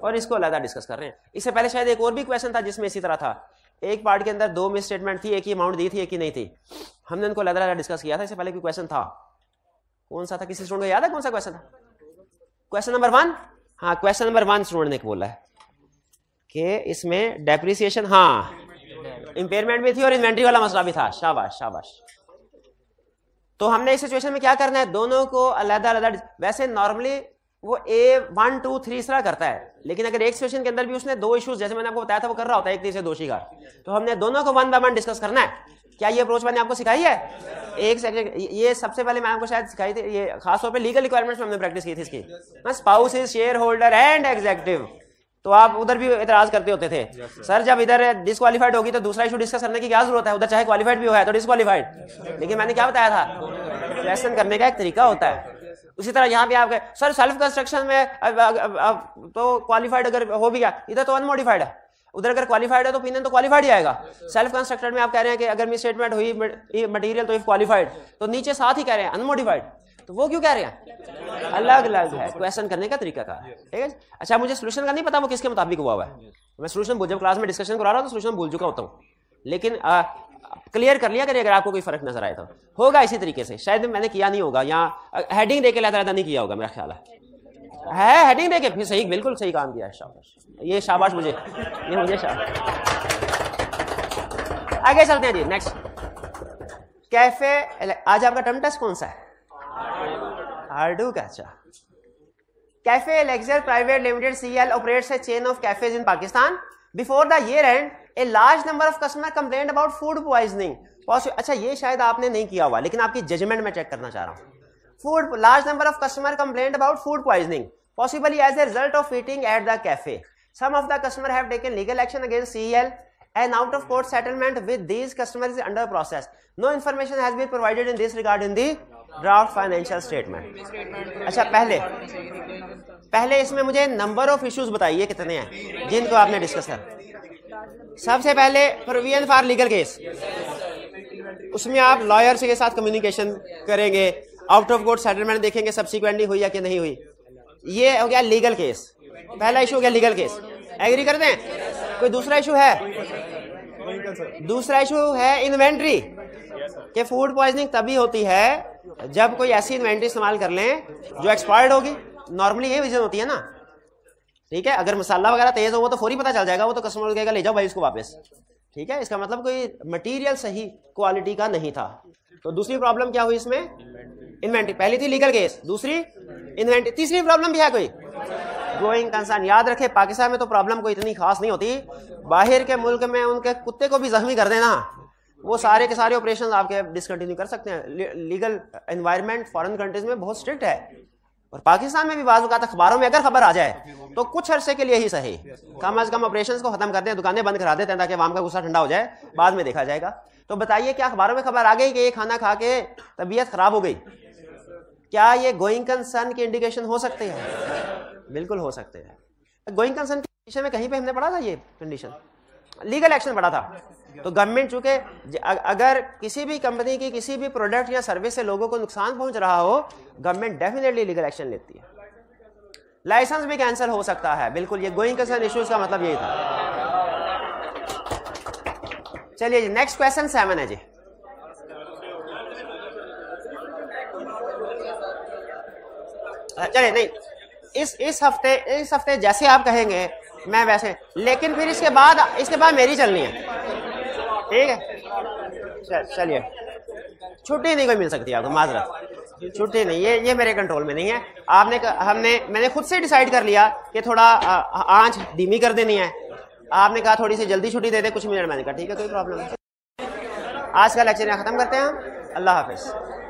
और इसको अलहदा डिस्कस कर रहे हैं इससे पहले शायद एक और भी क्वेश्चन था जिसमें इसी तरह था एक पार्ट के अंदर दो मिस स्टेटमेंट थी एक ही अमाउंट दी थी एक ही नहीं थी हमने उनको अलग अलग डिस्कस किया था इससे पहले कोई क्वेश्चन था कौन सा था किसी स्टूडेंट को याद है कौन सा क्वेश्चन था क्वेश्चन नंबर वन हाँ क्वेश्चन नंबर वन स्टूडेंट ने बोला है कि इसमें डेप्रिसिएशन हाँ इंपेयरमेंट भी थी और इन्वेंट्री वाला मसला भी था शाबाश शाबाश तो हमने इस सिचुएशन में क्या करना है दोनों को अलहदा अलहदा वैसे नॉर्मली वो ए वन टू थ्री इस तरह करता है लेकिन अगर एक सिचुएशन के अंदर भी उसने दो इश्यूज जैसे मैंने आपको बताया था वो कर रहा होता है एक तीसरे दोषी का तो हमने दोनों को वन बाय वन डिस्कस करना है क्या ये अप्रोच मैंने आपको सिखाई है एक सेकंड ये सबसे पहले मैं आपको शायद सिखाई थी ये खासतौर पर लीगल रिक्वायरमेंट्स में हमने प्रैक्टिस की थी इसकी spouse shareholder and executive तो आप उधर भी इतराज करते होते थे yes, सर जब इधर डिसक्वालीफाइड होगी तो दूसरा इशू डिस्कस करने की क्या जरूरत है उधर चाहे क्वालिफाइड भी हो है तो डिसक्वालीफाइड yes, लेकिन मैंने क्या बताया था क्वेश्चन करने का एक तरीका होता है उसी तरह यहाँ पे आप गए सर सेल्फ कंस्ट्रक्शन में अब, अब, अब, तो क्वालिफाइड अगर हो भी गया इधर तो अनमोडिफाइड है उधर अगर क्वालिफाइड है तो ओपिनियन तो क्वालिफाइड ही आएगा सेल्फ कंस्ट्रक्टेड में आप कह रहे हैं कि अगर मिस स्टेटमेंट हुई मटेरियल तो इफ क्वालिफाइड तो नीचे साथ ही कह रहे हैं अनमोडिफाइड तो वो क्यों कह रहे हैं अलग अलग है क्वेश्चन करने का तरीका का ठीक है अच्छा मुझे सोल्यूशन का नहीं पता वो किसके मुताबिक हुआ हुआ है तो मैं सोल्यूशन जब क्लास में डिस्कशन करा रहा हूँ तो सोल्यूशन भूल चुका होता हूँ लेकिन क्लियर कर लिया करिए अगर आपको कोई फर्क नजर आया तो होगा इसी तरीके से शायद मैंने किया नहीं होगा यहाँ हेडिंग दे के रहता नहीं किया होगा मेरा ख्याल है है हेडिंग देके फिर सही बिल्कुल सही काम किया है शाबाश ये शाबाश मुझे ये मुझे शाबाश आगे चलते हैं जी नेक्स्ट कैफे आज आपका टर्म टेस्ट कौन सा है हार्डू काचा cafe elixir private limited CL operates a chain of cafes in Pakistan before the year end a large number of customer complaint about food poisoning अच्छा ये शायद आपने नहीं किया हुआ लेकिन आपकी जजमेंट में चेक करना चाह रहा हूं food large number of customer complaint about food poisoning possibly as a result of eating at the cafe some of the customer have taken legal action against CL and out of court settlement with these customers is under process no information has been provided in this regard in the draft financial statement अच्छा पहले पहले इसमें मुझे number of issues बताइए कितने हैं जिनको आपने डिस्कस कर सबसे पहले प्रोविजन फॉर लीगल केस उसमें आप लॉयर्स के साथ कम्युनिकेशन करेंगे आउट ऑफ कोर्ट सेटलमेंट देखेंगे सब्सिक्वेंटली हुई या कि नहीं हुई ये हो गया लीगल केस पहला इशू हो गया लीगल केस एग्री करते हैं कोई दूसरा इशू है दूसरा इशू है इन्वेंट्री के फूड पॉइजनिंग तभी होती है जब कोई ऐसी इन्वेंट्री इस्तेमाल कर लें जो एक्सपायर्ड होगी नॉर्मली ये विजन होती है ना ठीक है अगर मसाला वगैरह तेज हो वो तो फोरी पता चल जाएगा वो तो कस्टमर कहेगा ले जाओ भाई उसको वापस ठीक है इसका मतलब कोई मटेरियल सही क्वालिटी का नहीं था तो दूसरी प्रॉब्लम क्या हुई इसमें इन्वेंट्री पहली थी लीगल केस दूसरी इन्वेंट्री तीसरी प्रॉब्लम भी है कोई गोइंग कंसर्न याद रखे पाकिस्तान में तो प्रॉब्लम कोई इतनी खास नहीं होती बाहर के मुल्क में उनके कुत्ते को भी जख्मी कर देना वो सारे के सारे ऑपरेशन आपके डिसकंटिन्यू कर सकते हैं लीगल इन्वायरमेंट फॉरन कंट्रीज में बहुत स्ट्रिक्ट है और पाकिस्तान में भी बाजूकात अखबारों में अगर खबर आ जाए तो कुछ अरसे के लिए ही सही कम अज कम ऑपरेशन को खत्म कर दें दुकानें बंद करा देते हैं ताकि वाम का गुस्सा ठंडा हो जाए बाद में देखा जाएगा तो बताइए क्या अखबारों में खबर आ गई कि ये खाना खा के तबीयत खराब हो गई क्या ये गोइंग कंसर्न की इंडिकेशन हो सकती है बिल्कुल हो सकते हैं गोइंग कंसर्न कंडीशन में कहीं पे हमने पढ़ा था ये कंडीशन लीगल एक्शन पड़ा था तो गवर्नमेंट चूंकि अगर किसी भी कंपनी की किसी भी प्रोडक्ट या सर्विस से लोगों को नुकसान पहुंच रहा हो गवर्नमेंट डेफिनेटली लीगल एक्शन लेती है लाइसेंस भी कैंसिल हो सकता है बिल्कुल ये गोइंग कंसर्न इश्यूज का मतलब यही था चलिए जी नेक्स्ट क्वेश्चन सेवन है जी चलिए नहीं इस इस हफ्ते इस हफ्ते जैसे आप कहेंगे मैं वैसे लेकिन फिर इसके बाद इसके बाद मेरी चलनी है ठीक है चलिए छुट्टी नहीं कोई मिल सकती आपको माजरत छुट्टी नहीं ये ये मेरे कंट्रोल में नहीं है आपने हमने मैंने खुद से डिसाइड कर लिया कि थोड़ा आंच धीमी कर देनी है आपने कहा थोड़ी सी जल्दी छुट्टी दे दे कुछ मिनट मैंने कहा ठीक है कोई प्रॉब्लम नहीं आज का लेक्चर यहाँ ख़त्म करते हैं हम अल्लाह हाफिज़